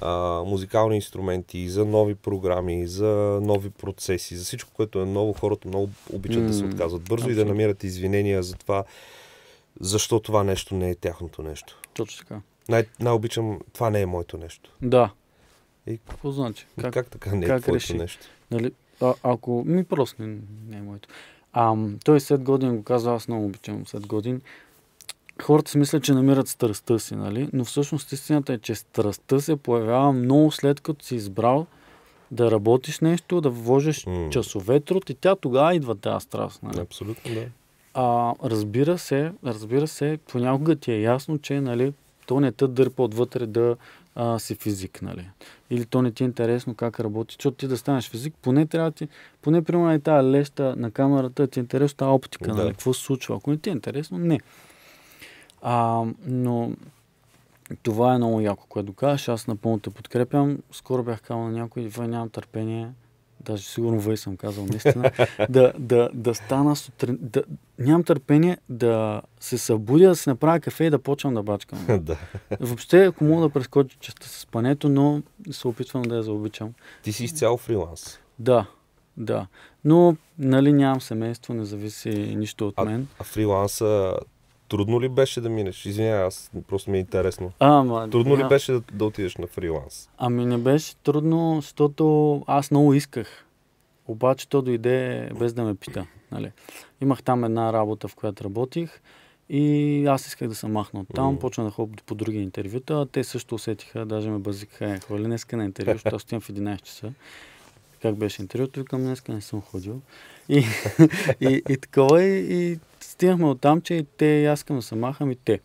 а, музикални инструменти, и за нови програми, за нови процеси, за всичко, което е ново. Хората много обичат mm, да се отказват бързо абсолютно. и да намират извинения за това, защо това нещо не е тяхното нещо. Точно така. Най- най-обичам, това не е моето нещо. Да. И какво значи? Как, как така не е твоето нещо? Нали, а, ако ми просто не, не е моето. А, той след годин го казва, аз много обичам след годин. Хората си мислят, че намират страстта си, нали? Но всъщност истината е, че страстта се появява много след като си избрал да работиш нещо, да вложиш mm. часове труд и тя тогава идва тази страст. Нали? Абсолютно, да. А, разбира се, разбира се, понякога ти е ясно, че нали, то не те дърпа отвътре да а, си физик, нали? Или то не ти е интересно как работи, защото ти да станеш физик, поне трябва ти, поне примерно и е тази леща на камерата, ти е интересно тази оптика, да. нали? Какво се случва? Ако не ти е интересно, не. А, но това е много яко, което казваш. Аз напълно те подкрепям. Скоро бях казал на някой, това нямам търпение даже сигурно вей съм казал наистина, да, да, да стана сутрин, да, нямам търпение да се събудя, да си направя кафе и да почвам да бачкам. да. Въобще, ако мога да прескоча частта с пането, но се опитвам да я заобичам. Ти си изцяло фриланс. Да, да. Но, нали, нямам семейство, не зависи нищо от мен. А, а фриланса Трудно ли беше да минеш? Извинявай, аз просто ми е интересно. ма, трудно ня... ли беше да, да отидеш на фриланс? Ами не беше трудно, защото аз много исках. Обаче то дойде без да ме пита. Нали? Имах там една работа, в която работих и аз исках да се махна от там. Mm. Почна да ходя по други интервюта. Те също усетиха, даже ме базикаха. Е, хвали днеска на интервю, защото стоям в 11 часа как беше интервюто, викам, днеска не съм ходил. И, и, и такова, и, и стигнахме от там, че и те, и аз към се махам и те.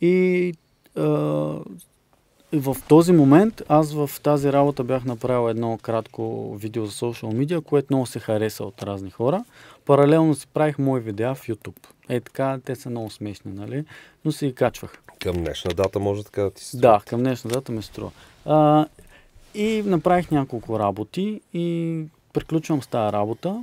И а, в този момент аз в тази работа бях направил едно кратко видео за социал медиа, което много се хареса от разни хора. Паралелно си правих мои видеа в YouTube. Е така, те са много смешни, нали? Но се и качвах. Към днешна дата може така да ти се Да, към днешна дата ме струва. А, и направих няколко работи и приключвам с тази работа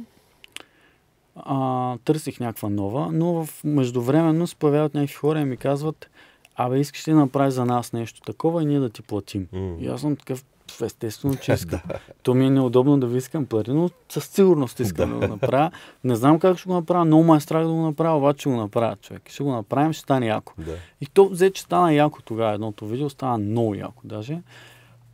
а, търсих някаква нова, но в междувременно се появяват някакви хора и ми казват, абе искаш ли да направиш за нас нещо такова и ние да ти платим. Mm. И аз съм такъв, естествено, че искам. То ми е неудобно да ви искам пари, но със сигурност искам да го направя. Не знам как ще го направя, но ма е страх да го направя, обаче ще го направя, човек. Ще го направим, ще стане яко. Да. И то взе, че стана яко тогава едното видео, стана много яко даже.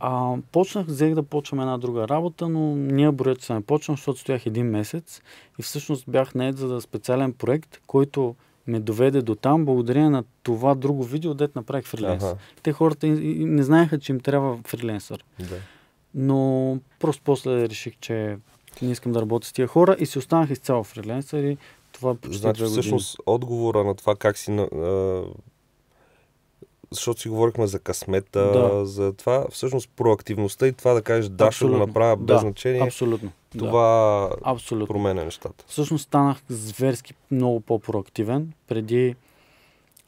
А, почнах, взех да почвам една друга работа, но ние броят, се не почвам, защото стоях един месец и всъщност бях нает за да специален проект, който ме доведе до там, благодарение на това друго видео, дет направих фриленс. Ага. Те хората не знаеха, че им трябва фриленсър. Да. Но просто после реших, че не искам да работя с тия хора и си останах изцяло фриленсър и това почти значи, две години. всъщност отговора на това как си защото си говорихме за късмета, да. за това, всъщност проактивността и това да кажеш да, ще го направя без да, значение. Абсолютно. Това да. абсолютно. променя нещата. Всъщност станах зверски много по-проактивен. Преди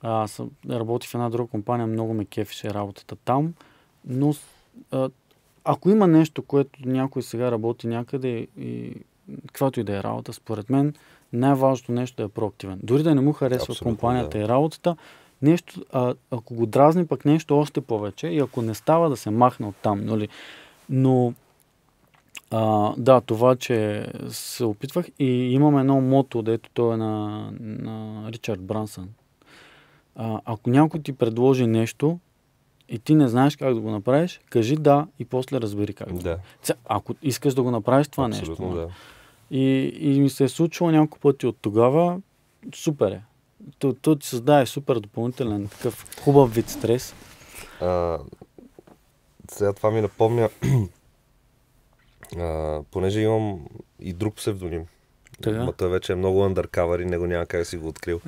а, съм, работих в една друга компания, много ме кефеше работата там, но а, ако има нещо, което някой сега работи някъде и каквато и да е работа, според мен най-важното нещо е проактивен. Дори да не му харесва Абсолютно, компанията да. и работата, нещо, а, ако го дразни, пък нещо още повече и ако не става да се махне от там. Нали? Но а, да, това, че се опитвах и имам едно мото, дето то е на, на Ричард Брансън. А, ако някой ти предложи нещо, и ти не знаеш как да го направиш, кажи да и после разбери как да. да. Ако искаш да го направиш това Абсолютно, нещо. Нали? Да. И, и ми се е случило няколко пъти от тогава, супер е то, то ти създава супер допълнителен такъв хубав вид стрес. А, сега това ми напомня, а, понеже имам и друг псевдоним. Но той вече е много undercover и него няма как да си го открил.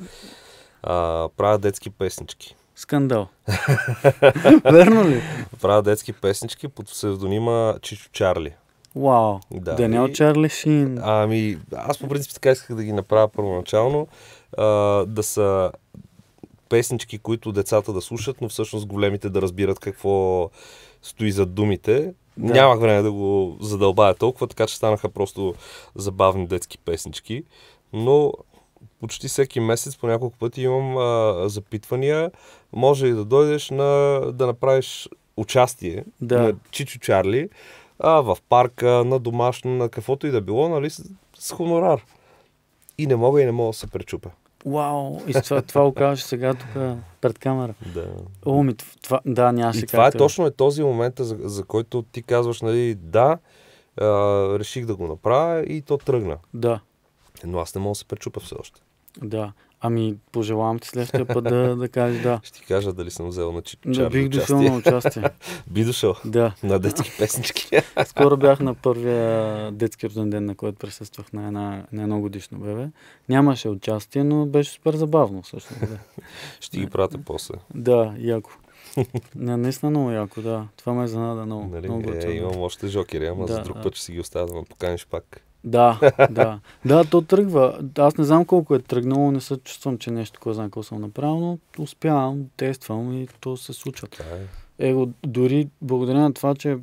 А, правя детски песнички. Скандал. Верно ли? Правя детски песнички под псевдонима Чичо Чарли. Вау, да, Даниел и... Чарли Шин. Ами, аз по принцип така исках да ги направя първоначално а, да са песнички, които децата да слушат, но всъщност големите да разбират какво стои зад думите. Да. Нямах време да го задълбая толкова, така че станаха просто забавни детски песнички. Но почти всеки месец по няколко пъти имам а, запитвания. Може и да дойдеш на, да направиш участие да. на Чичо Чарли а, в парка, на домашно, на каквото и да било, нали, с хонорар и не мога и не мога да се пречупя. Вау, и това, това го кажеш сега тук пред камера. Да. О, ми, това, да, нямаше как. Това е точно е този момент, за, за който ти казваш, нали, да, а, реших да го направя и то тръгна. Да. Но аз не мога да се пречупя все още. Да. Ами, пожелавам ти следващия път да, да кажеш да. Ще ти кажа дали съм взел на чичар Да, бих дошъл на участие. би дошъл? Да. На детски песнички. Скоро бях на първия детски рожден ден, на който присъствах на, една, на едно годишно бебе. Нямаше участие, но беше супер забавно всъщност. Да. Ще ги пратя после. Да, яко. Не, наистина много яко, да. Това ме е занада много. Нали? много е, имам още жокери, ама да, за друг път ще си ги оставя да поканиш пак. Да, да. Да, то тръгва. Аз не знам колко е тръгнало, не се чувствам, че нещо, такова знам какво съм направил, но успявам, тествам и то се случва. Е. Его, дори благодаря на това, че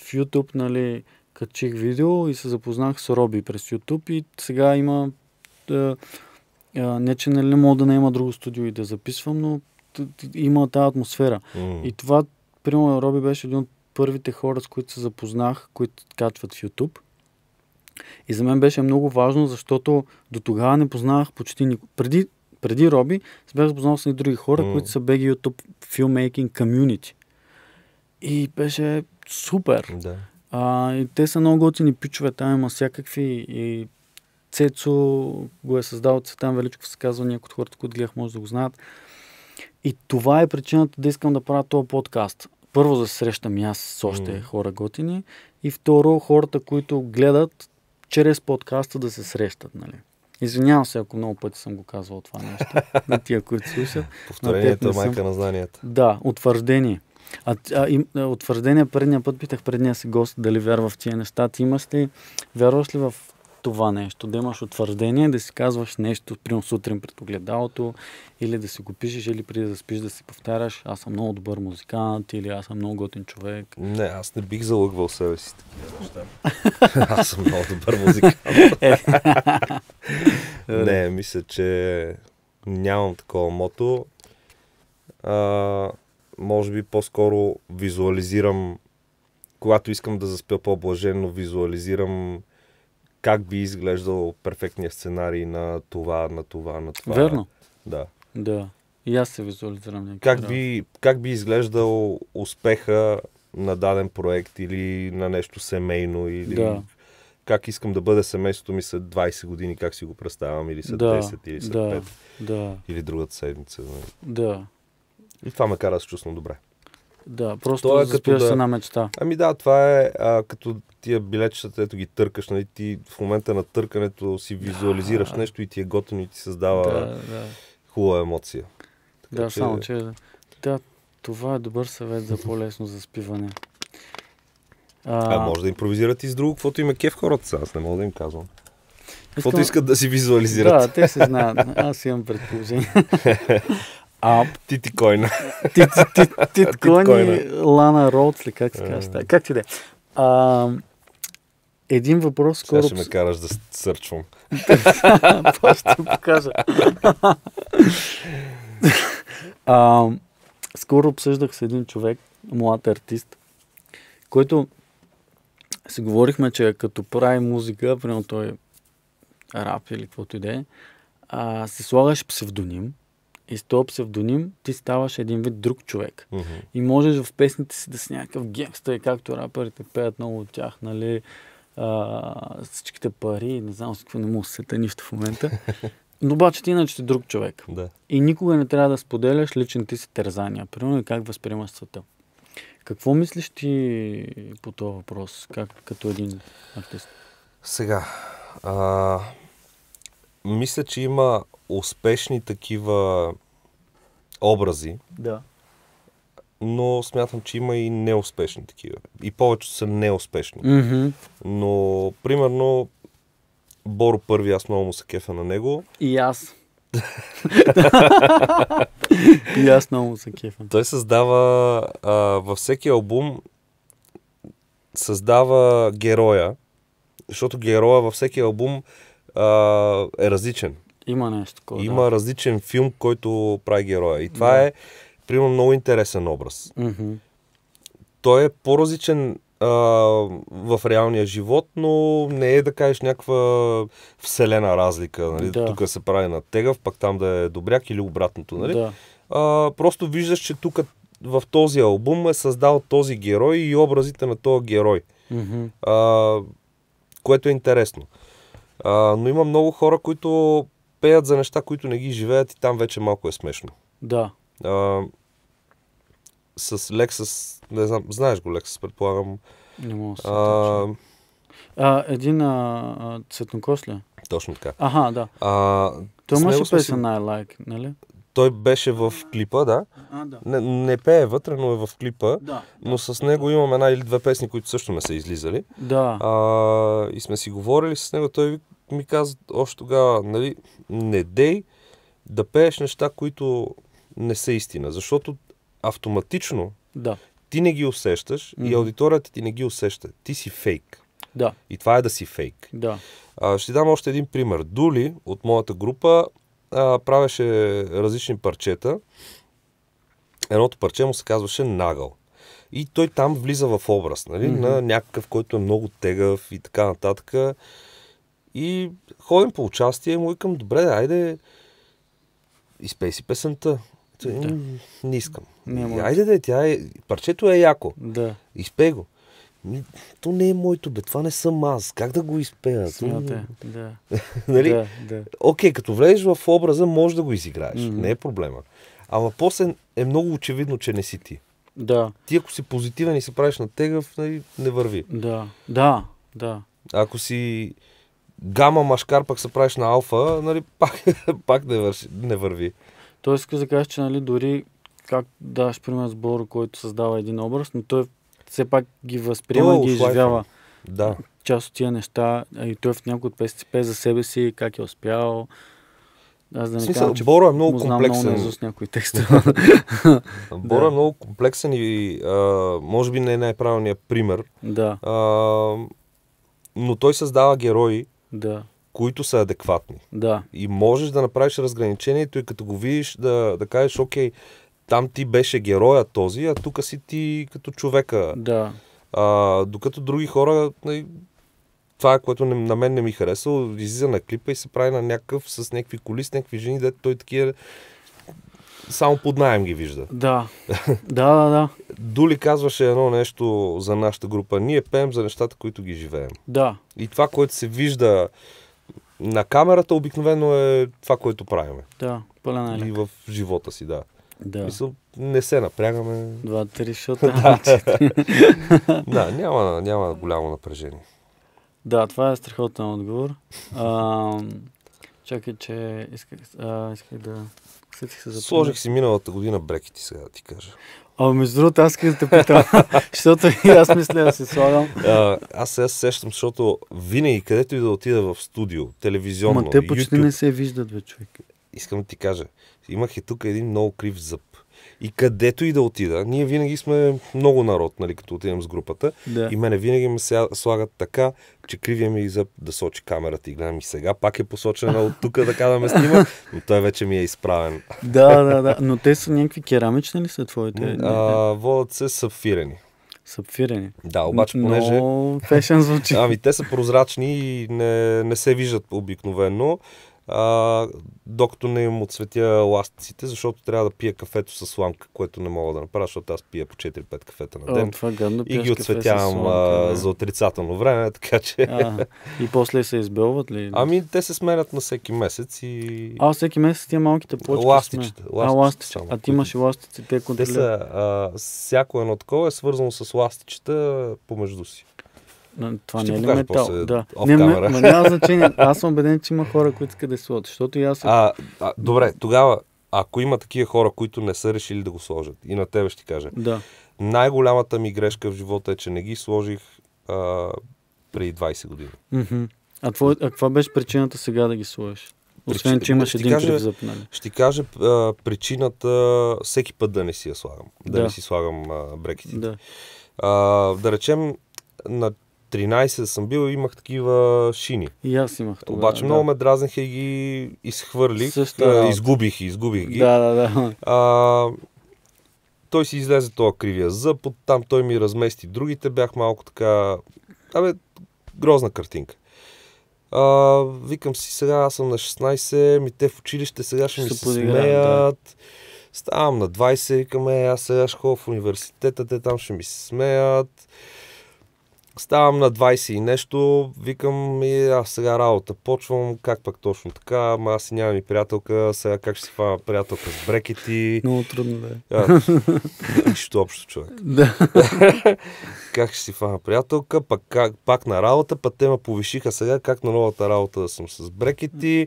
в YouTube, нали, качих видео и се запознах с Роби през YouTube и сега има... Е, е, не, че нали, не мога да не има друго студио и да записвам, но има тази атмосфера. Mm. И това, примерно, Роби беше един от първите хора, с които се запознах, които качват в YouTube. И за мен беше много важно, защото до тогава не познавах почти никого. Преди, преди Роби се бях запознал с други хора, mm. които са беги YouTube Filmmaking Community. И беше супер. Да. А, и те са много готини пичове, там има всякакви и Цецо го е създал, Цветан Величков се казва, някои от хората, които гледах, може да го знаят. И това е причината да искам да правя този подкаст. Първо, да срещам и аз с още mm. хора готини. И второ, хората, които гледат, чрез подкаста да се срещат. Нали? Извинявам се, ако много пъти съм го казвал това нещо на тия, които слушат. Повторението на е майка съм... на знанията. Да, утвърждение. А, а им, утвърждение предния път питах предния си гост дали вярва в тия неща. Ти имаш ли, вярваш ли в това нещо, да имаш утвърждение, да си казваш нещо, примерно сутрин пред огледалото, или да си го пишеш, или преди да спиш да си повтаряш, аз съм много добър музикант, или аз съм много готин човек. Не, аз не бих залъгвал себе си такива неща. аз съм много добър музикант. Е. не, мисля, че нямам такова мото. А, може би по-скоро визуализирам, когато искам да заспя по-блаженно, визуализирам как би изглеждал перфектният сценарий на това, на това, на това. Верно. Да. Да. И аз се визуализирам. Как би, как би изглеждал успеха на даден проект или на нещо семейно или да. как искам да бъде семейството ми след 20 години, как си го представям или след да, 10 или след да, 5 да. или другата седмица. Нали? Да. И това ме кара да се чувствам добре. Да, просто То е като да... една мечта. Ами да, това е а, като тия билетчета, ето ги търкаш, нали? ти в момента на търкането си визуализираш да. нещо и ти е готино и ти създава да, да. хубава емоция. Така, да, че... само че... Да, това е добър съвет за по-лесно заспиване. А... а може да импровизират и с друго, каквото има е кеф хората са, аз не мога да им казвам. Искам... Каквото искат да си визуализират. Да, те се знаят. Аз имам предположение. Ап, Тити Койна. Лана Роудс ли как се е. казва? Как ти да е? един въпрос скоро... ще ме караш да сърчвам. Това ще ти покажа. а, скоро обсъждах с един човек, млад артист, който си говорихме, че като прави музика, примерно той е рап или каквото и да е, се слагаш псевдоним и с този псевдоним ти ставаш един вид друг човек. Mm-hmm. И можеш в песните си да си някакъв генгста, както рапърите пеят много от тях, нали, а, всичките пари, не знам с какво не му сета нищо в момента. Но обаче ти иначе си друг човек. Да. И никога не трябва да споделяш личните си тързания. Примерно и как възприемаш света. Какво мислиш ти по този въпрос, как, като един артист? Сега, а, мисля, че има успешни такива образи. Да. Но смятам, че има и неуспешни такива. И повечето са неуспешни. Mm-hmm. Но, примерно, Боро първи, аз много му се кефа на него. И аз. и аз много му се кефа. Той създава а, във всеки албум създава героя, защото героя във всеки албум а, е различен. Има нещо такова. Има да. различен филм, който прави героя. И това да. е, примерно, много интересен образ. Mm-hmm. Той е по-различен а, в реалния живот, но не е да кажеш някаква вселена разлика. Нали? Да. Тук се прави на тегав, пък там да е добряк или обратното. Нали? Да. А, просто виждаш, че тук в този албум е създал този герой и образите на този герой. Mm-hmm. А, което е интересно. А, но има много хора, които пеят за неща, които не ги живеят и там вече малко е смешно. Да. А, с Лексас, не знам, знаеш го Лексас, предполагам. Не мога да се а, един а, цветнокосля. Точно така. Аха, да. А, той имаше песен на лайк like, нали? Той беше в клипа, да. А, да. Не, не пее вътре, но е в клипа. Да. Но с него имам една или две песни, които също не са излизали. Да. А, и сме си говорили с него. Той ми каза още тогава, нали, не дей да пееш неща, които не са истина, защото автоматично да. ти не ги усещаш mm-hmm. и аудиторията ти не ги усеща. Ти си фейк. Да. И това е да си фейк. Да. А, ще дам още един пример. Дули от моята група а, правеше различни парчета. Едното парче му се казваше Нагъл. И той там влиза в образ, нали? Mm-hmm. На някакъв, който е много тегъв и така нататък. И ходим по участие, му викам, добре, айде, изпей си песента. да. Не искам. е Айде, да, тя е, парчето е яко. Да. Изпей го. то не е моето, бе, това не съм аз. Как да го изпея? Смята, да. нали? Да, да. Окей, okay, като влезеш в образа, може да го изиграеш. Mm-hmm. Не е проблема. Ама после е много очевидно, че не си ти. Да. Ти ако си позитивен и се правиш на тегъв, не, нали, не върви. Да, да, да. Ако си гама машкар пък се правиш на алфа, нали, пак, пак не, върши, не върви. Той иска да кажеш, че нали, дори как даш пример с Боро, който създава един образ, но той все пак ги възприема, и е ги изживява. Да. Част от тия неща, и той в някои от песни пее за себе си, как е успял. Аз да не Смисъл, казвам, че Боро е много комплексен. Много с някои тексти. Боро е да. е много комплексен и а, може би не е най-правилният пример. Да. А, но той създава герои, да. които са адекватни. Да. И можеш да направиш разграничението и като го видиш да, да кажеш, окей, там ти беше героя този, а тук си ти като човека. Да. А, докато други хора, нали, това е което не, на мен не ми харесало, излиза на клипа и се прави на някакъв с някакви коли, с някакви жени, дете той такива само под найем ги вижда. Да. да, да, да. Дули казваше едно нещо за нашата група. Ние пеем за нещата, които ги живеем. Да. И това, което се вижда на камерата, обикновено е това, което правиме. Да, пълен е И в живота си, да. Да. Мисъл, не се напрягаме. Два, три шота. да. да, няма, няма голямо напрежение. Да, това е страхотен отговор. А, чакай, че исках, а, исках да сетих се за... Сложих си миналата година брекети сега да ти кажа. А ами, между другото, аз искам да те питам, защото и аз мисля да се слагам. А, аз сега се сещам, защото винаги, където и да отида в студио, телевизионно, Ама те почти YouTube, не се виждат, бе, човек. Искам да ти кажа, имах и тук един много крив зъб. И където и да отида, ние винаги сме много народ, нали, като отидем с групата. Да. И мене винаги ме сега слагат така, че кривия ми за да сочи камерата и гледам и сега пак е посочена от тук така да ме снима, но той вече ми е изправен. да, да, да. Но те са някакви керамични ли са твоите? А, водят се сапфирени. Сапфирени. Да, обаче понеже... Но фешен звучи. Ами те са прозрачни и не, не се виждат обикновено а, докато не им отсветя ластиците, защото трябва да пия кафето с сламка, което не мога да направя, защото аз пия по 4-5 кафета на ден. О, това гадно, и ги отсветявам сламка, а, за отрицателно време, така че... А, и после се избелват ли? Ами те се сменят на всеки месец и... А, всеки месец тия малките плочки ластичета, сме. А, ластичите. Само, а ти имаш ластици, те контролират? Те са, а, всяко едно такова е свързано с ластичета помежду си. Това Ще не е ли метал? После, да. Не, не, не, няма значение. Аз съм убеден, че има хора, които искат да сложат. Защото и аз... А, а, добре, тогава, ако има такива хора, които не са решили да го сложат, и на тебе ще кажа. Да. Най-голямата ми грешка в живота е, че не ги сложих а, преди 20 години. Mm-hmm. А, твой, а каква беше причината сега да ги сложиш? Освен, че имаш един кажа, за нали? Ще ти кажа а, причината всеки път да не си я слагам. Да, да не си слагам а, брекетите. Да. А, да речем, на 13 съм бил, имах такива шини. И аз имах това. Обаче да. много ме дразних и ги изхвърлих. Също, да, е изгубих, изгубих ги. Да, да, да. А, той си излезе това кривия зъб, там той ми размести другите, бях малко така... Абе, грозна картинка. А, викам си сега, аз съм на 16, ми те в училище сега ще, ще ми се смеят. Да. Ставам на 20, викаме, аз сега ще ходя в университета, те там ще ми се смеят Ставам на 20 и нещо, викам и аз сега работа почвам, как пък точно така, ама аз си нямам и приятелка, сега как ще си хвана приятелка с брекети. Много трудно да е. Нищо общо, човек. Да. как ще си хвана приятелка, пък как, пак на работа, пък те ме повишиха сега, как на новата работа да съм с брекети,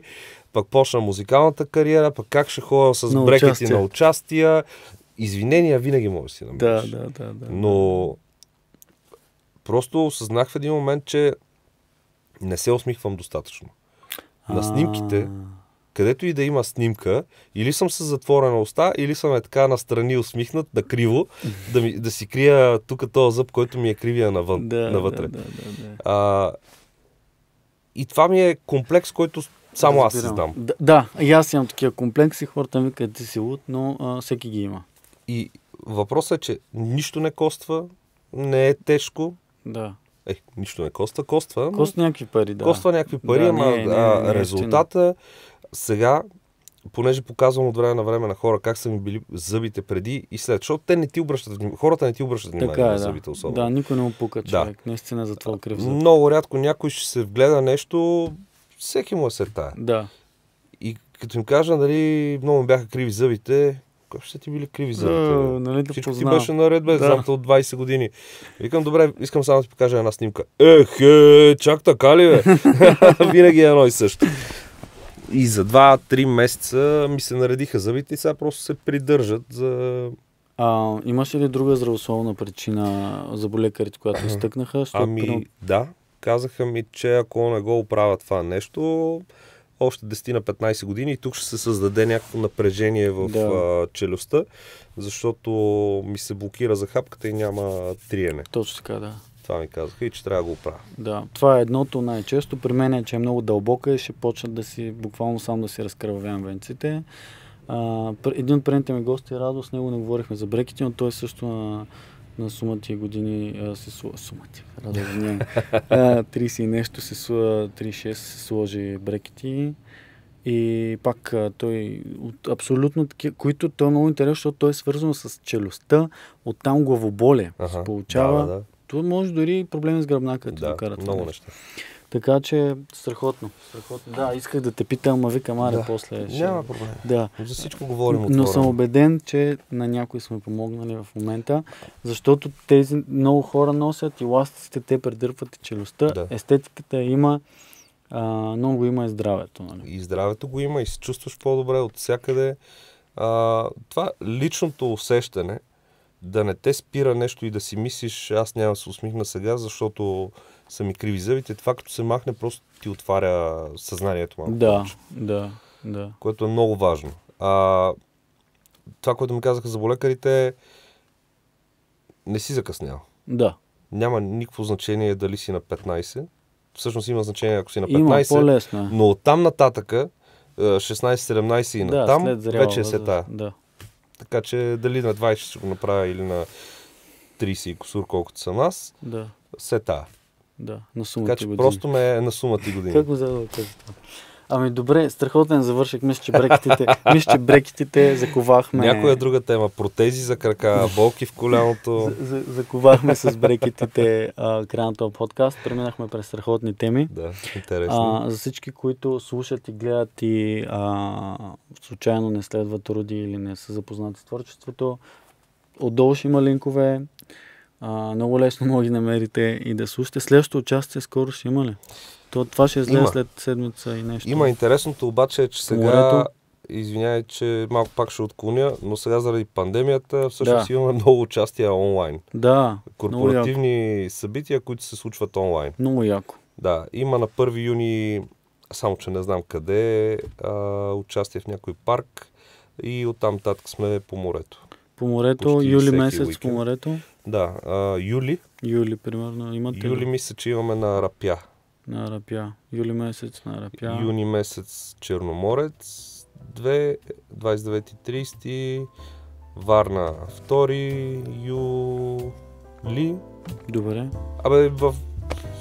пък почна музикалната кариера, пък как ще ходя с на брекети участие. на участия. Извинения винаги може да си намериш. Да, да, да. да. Но Просто осъзнах в един момент, че не се усмихвам достатъчно. На снимките, където и да има снимка, или съм с затворена уста, или съм е така настрани усмихнат, да криво, да, ми, да си крия тук този зъб, който ми е кривия навън, да, навътре. Да, да, да, да. А, и това ми е комплекс, който само Разбирам. аз създам. Да, да, и аз имам такива комплекси, хората ми къде си луд, но а, всеки ги има. И въпросът е, че нищо не коства, не е тежко, да. Е, нищо не коства. Коства, ами коства някакви пари, да. Коства някакви пари, да, ама не, не, а, не, не, резултата сега, понеже показвам от време на време на хора как са ми били зъбите преди и след, защото те не ти обръщат, хората не ти обръщат внимание така е, на зъбите особено. Да, никой не му пука човек, да. наистина за това крив Много рядко някой ще се вгледа нещо, всеки му е сетае. Да. И като им кажа, нали, много ми бяха криви зъбите, как ще са ти били криви за да, нали, да Всичко ти беше наред, бе, да. от 20 години. Викам, добре, искам само да ти покажа една снимка. Ех, е, чак така ли, бе? Винаги е едно и също. И за 2-3 месеца ми се наредиха зъбите и сега просто се придържат за... А, имаш ли друга здравословна причина за болекарите, която изтъкнаха? ами, да. Казаха ми, че ако не го оправя това нещо, още 10 на 15 години и тук ще се създаде някакво напрежение в да. а, челюстта, защото ми се блокира захапката и няма триене. Точно така, да. Това ми казаха и че трябва да го правя. Да, това е едното най-често. При мен е, че е много дълбока и ще почнат да си, буквално сам да си разкървавям венците. А, един от предните ми гости, радост, с него не говорихме за брекети, но той е също на на сумати години се сложи, сума 30 и нещо, се, 36 се сложи брекети и пак той от абсолютно такива, които той е много интересно, защото той е свързан с челюстта, оттам главоболе ага, се получава. Да, да. То може дори и проблеми с гръбнака да да, докарат. Много неща. Така че страхотно, страхотно. Да, исках да те питам, а викам, аре, да. после ще... Няма проблем. Да. За всичко говорим отворено. Но съм убеден, че на някой сме помогнали в момента, защото тези много хора носят и ластиците те предърпват и челюстта. Да. Естетиката има, а, много има и здравето. Нали? И здравето го има и се чувстваш по-добре от всякъде. А, това личното усещане, да не те спира нещо и да си мислиш, аз няма да се усмихна сега, защото са ми криви зъбите, това като се махне, просто ти отваря съзнанието малко. Да, повече. да, да. Което е много важно. А, това, което ми казаха за болекарите не си закъснял. Да. Няма никакво значение дали си на 15. Всъщност има значение ако си на 15. Има, е. но от там нататъка, е, 16-17 и на да, там, вече е сета. Да. Така че дали на 20 ще го направя или на 30 и косур, колкото съм аз, да. сета. Да, на сумата така, че години. просто ме е на сумата години. как го задава Ами добре, страхотен завършък. Мисля, че брекетите, мисля, че брекетите заковахме. Някоя друга тема. Протези за крака, болки в коляното. заковахме с брекетите края на този подкаст. Преминахме през страхотни теми. Да, интересно. А, за всички, които слушат и гледат и а, случайно не следват роди, или не са запознати с творчеството, отдолу ще има линкове. А, много лесно може да ги намерите и да слушате. Следващото участие скоро ще има ли? То, това ще излезе след седмица и нещо. Има интересното, обаче е, че сега... Морето... Извинявай, че малко пак ще отклоня, но сега заради пандемията всъщност да. имаме много участия онлайн. Да. Корпоративни събития, които се случват онлайн. Много яко. Да, има на 1 юни, само че не знам къде, а, участие в някой парк и оттам татък сме по морето. По морето, Почти юли месец уикенд. по морето. Да, а, юли. Юли, примерно. Имате юли ли? мисля, че имаме на Рапя. На Рапя. Юли месец на Рапя. Юни месец Черноморец. 2, 29 30. Варна 2 юли. Добре. Абе, в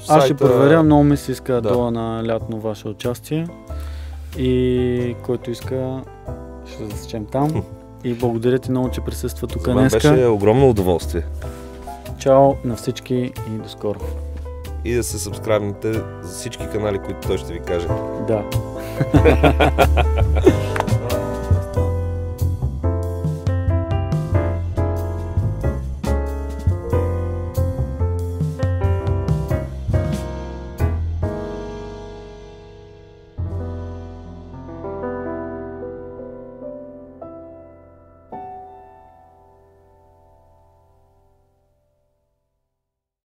сайта... Аз ще проверя, много ми се иска да дола на лятно ваше участие. И който иска, ще засечем там. и благодаря ти много, че присъства тук днес. беше огромно удоволствие. Чао на всички и до скоро. И да се сабскрайбнете за всички канали, които той ще ви каже. Да.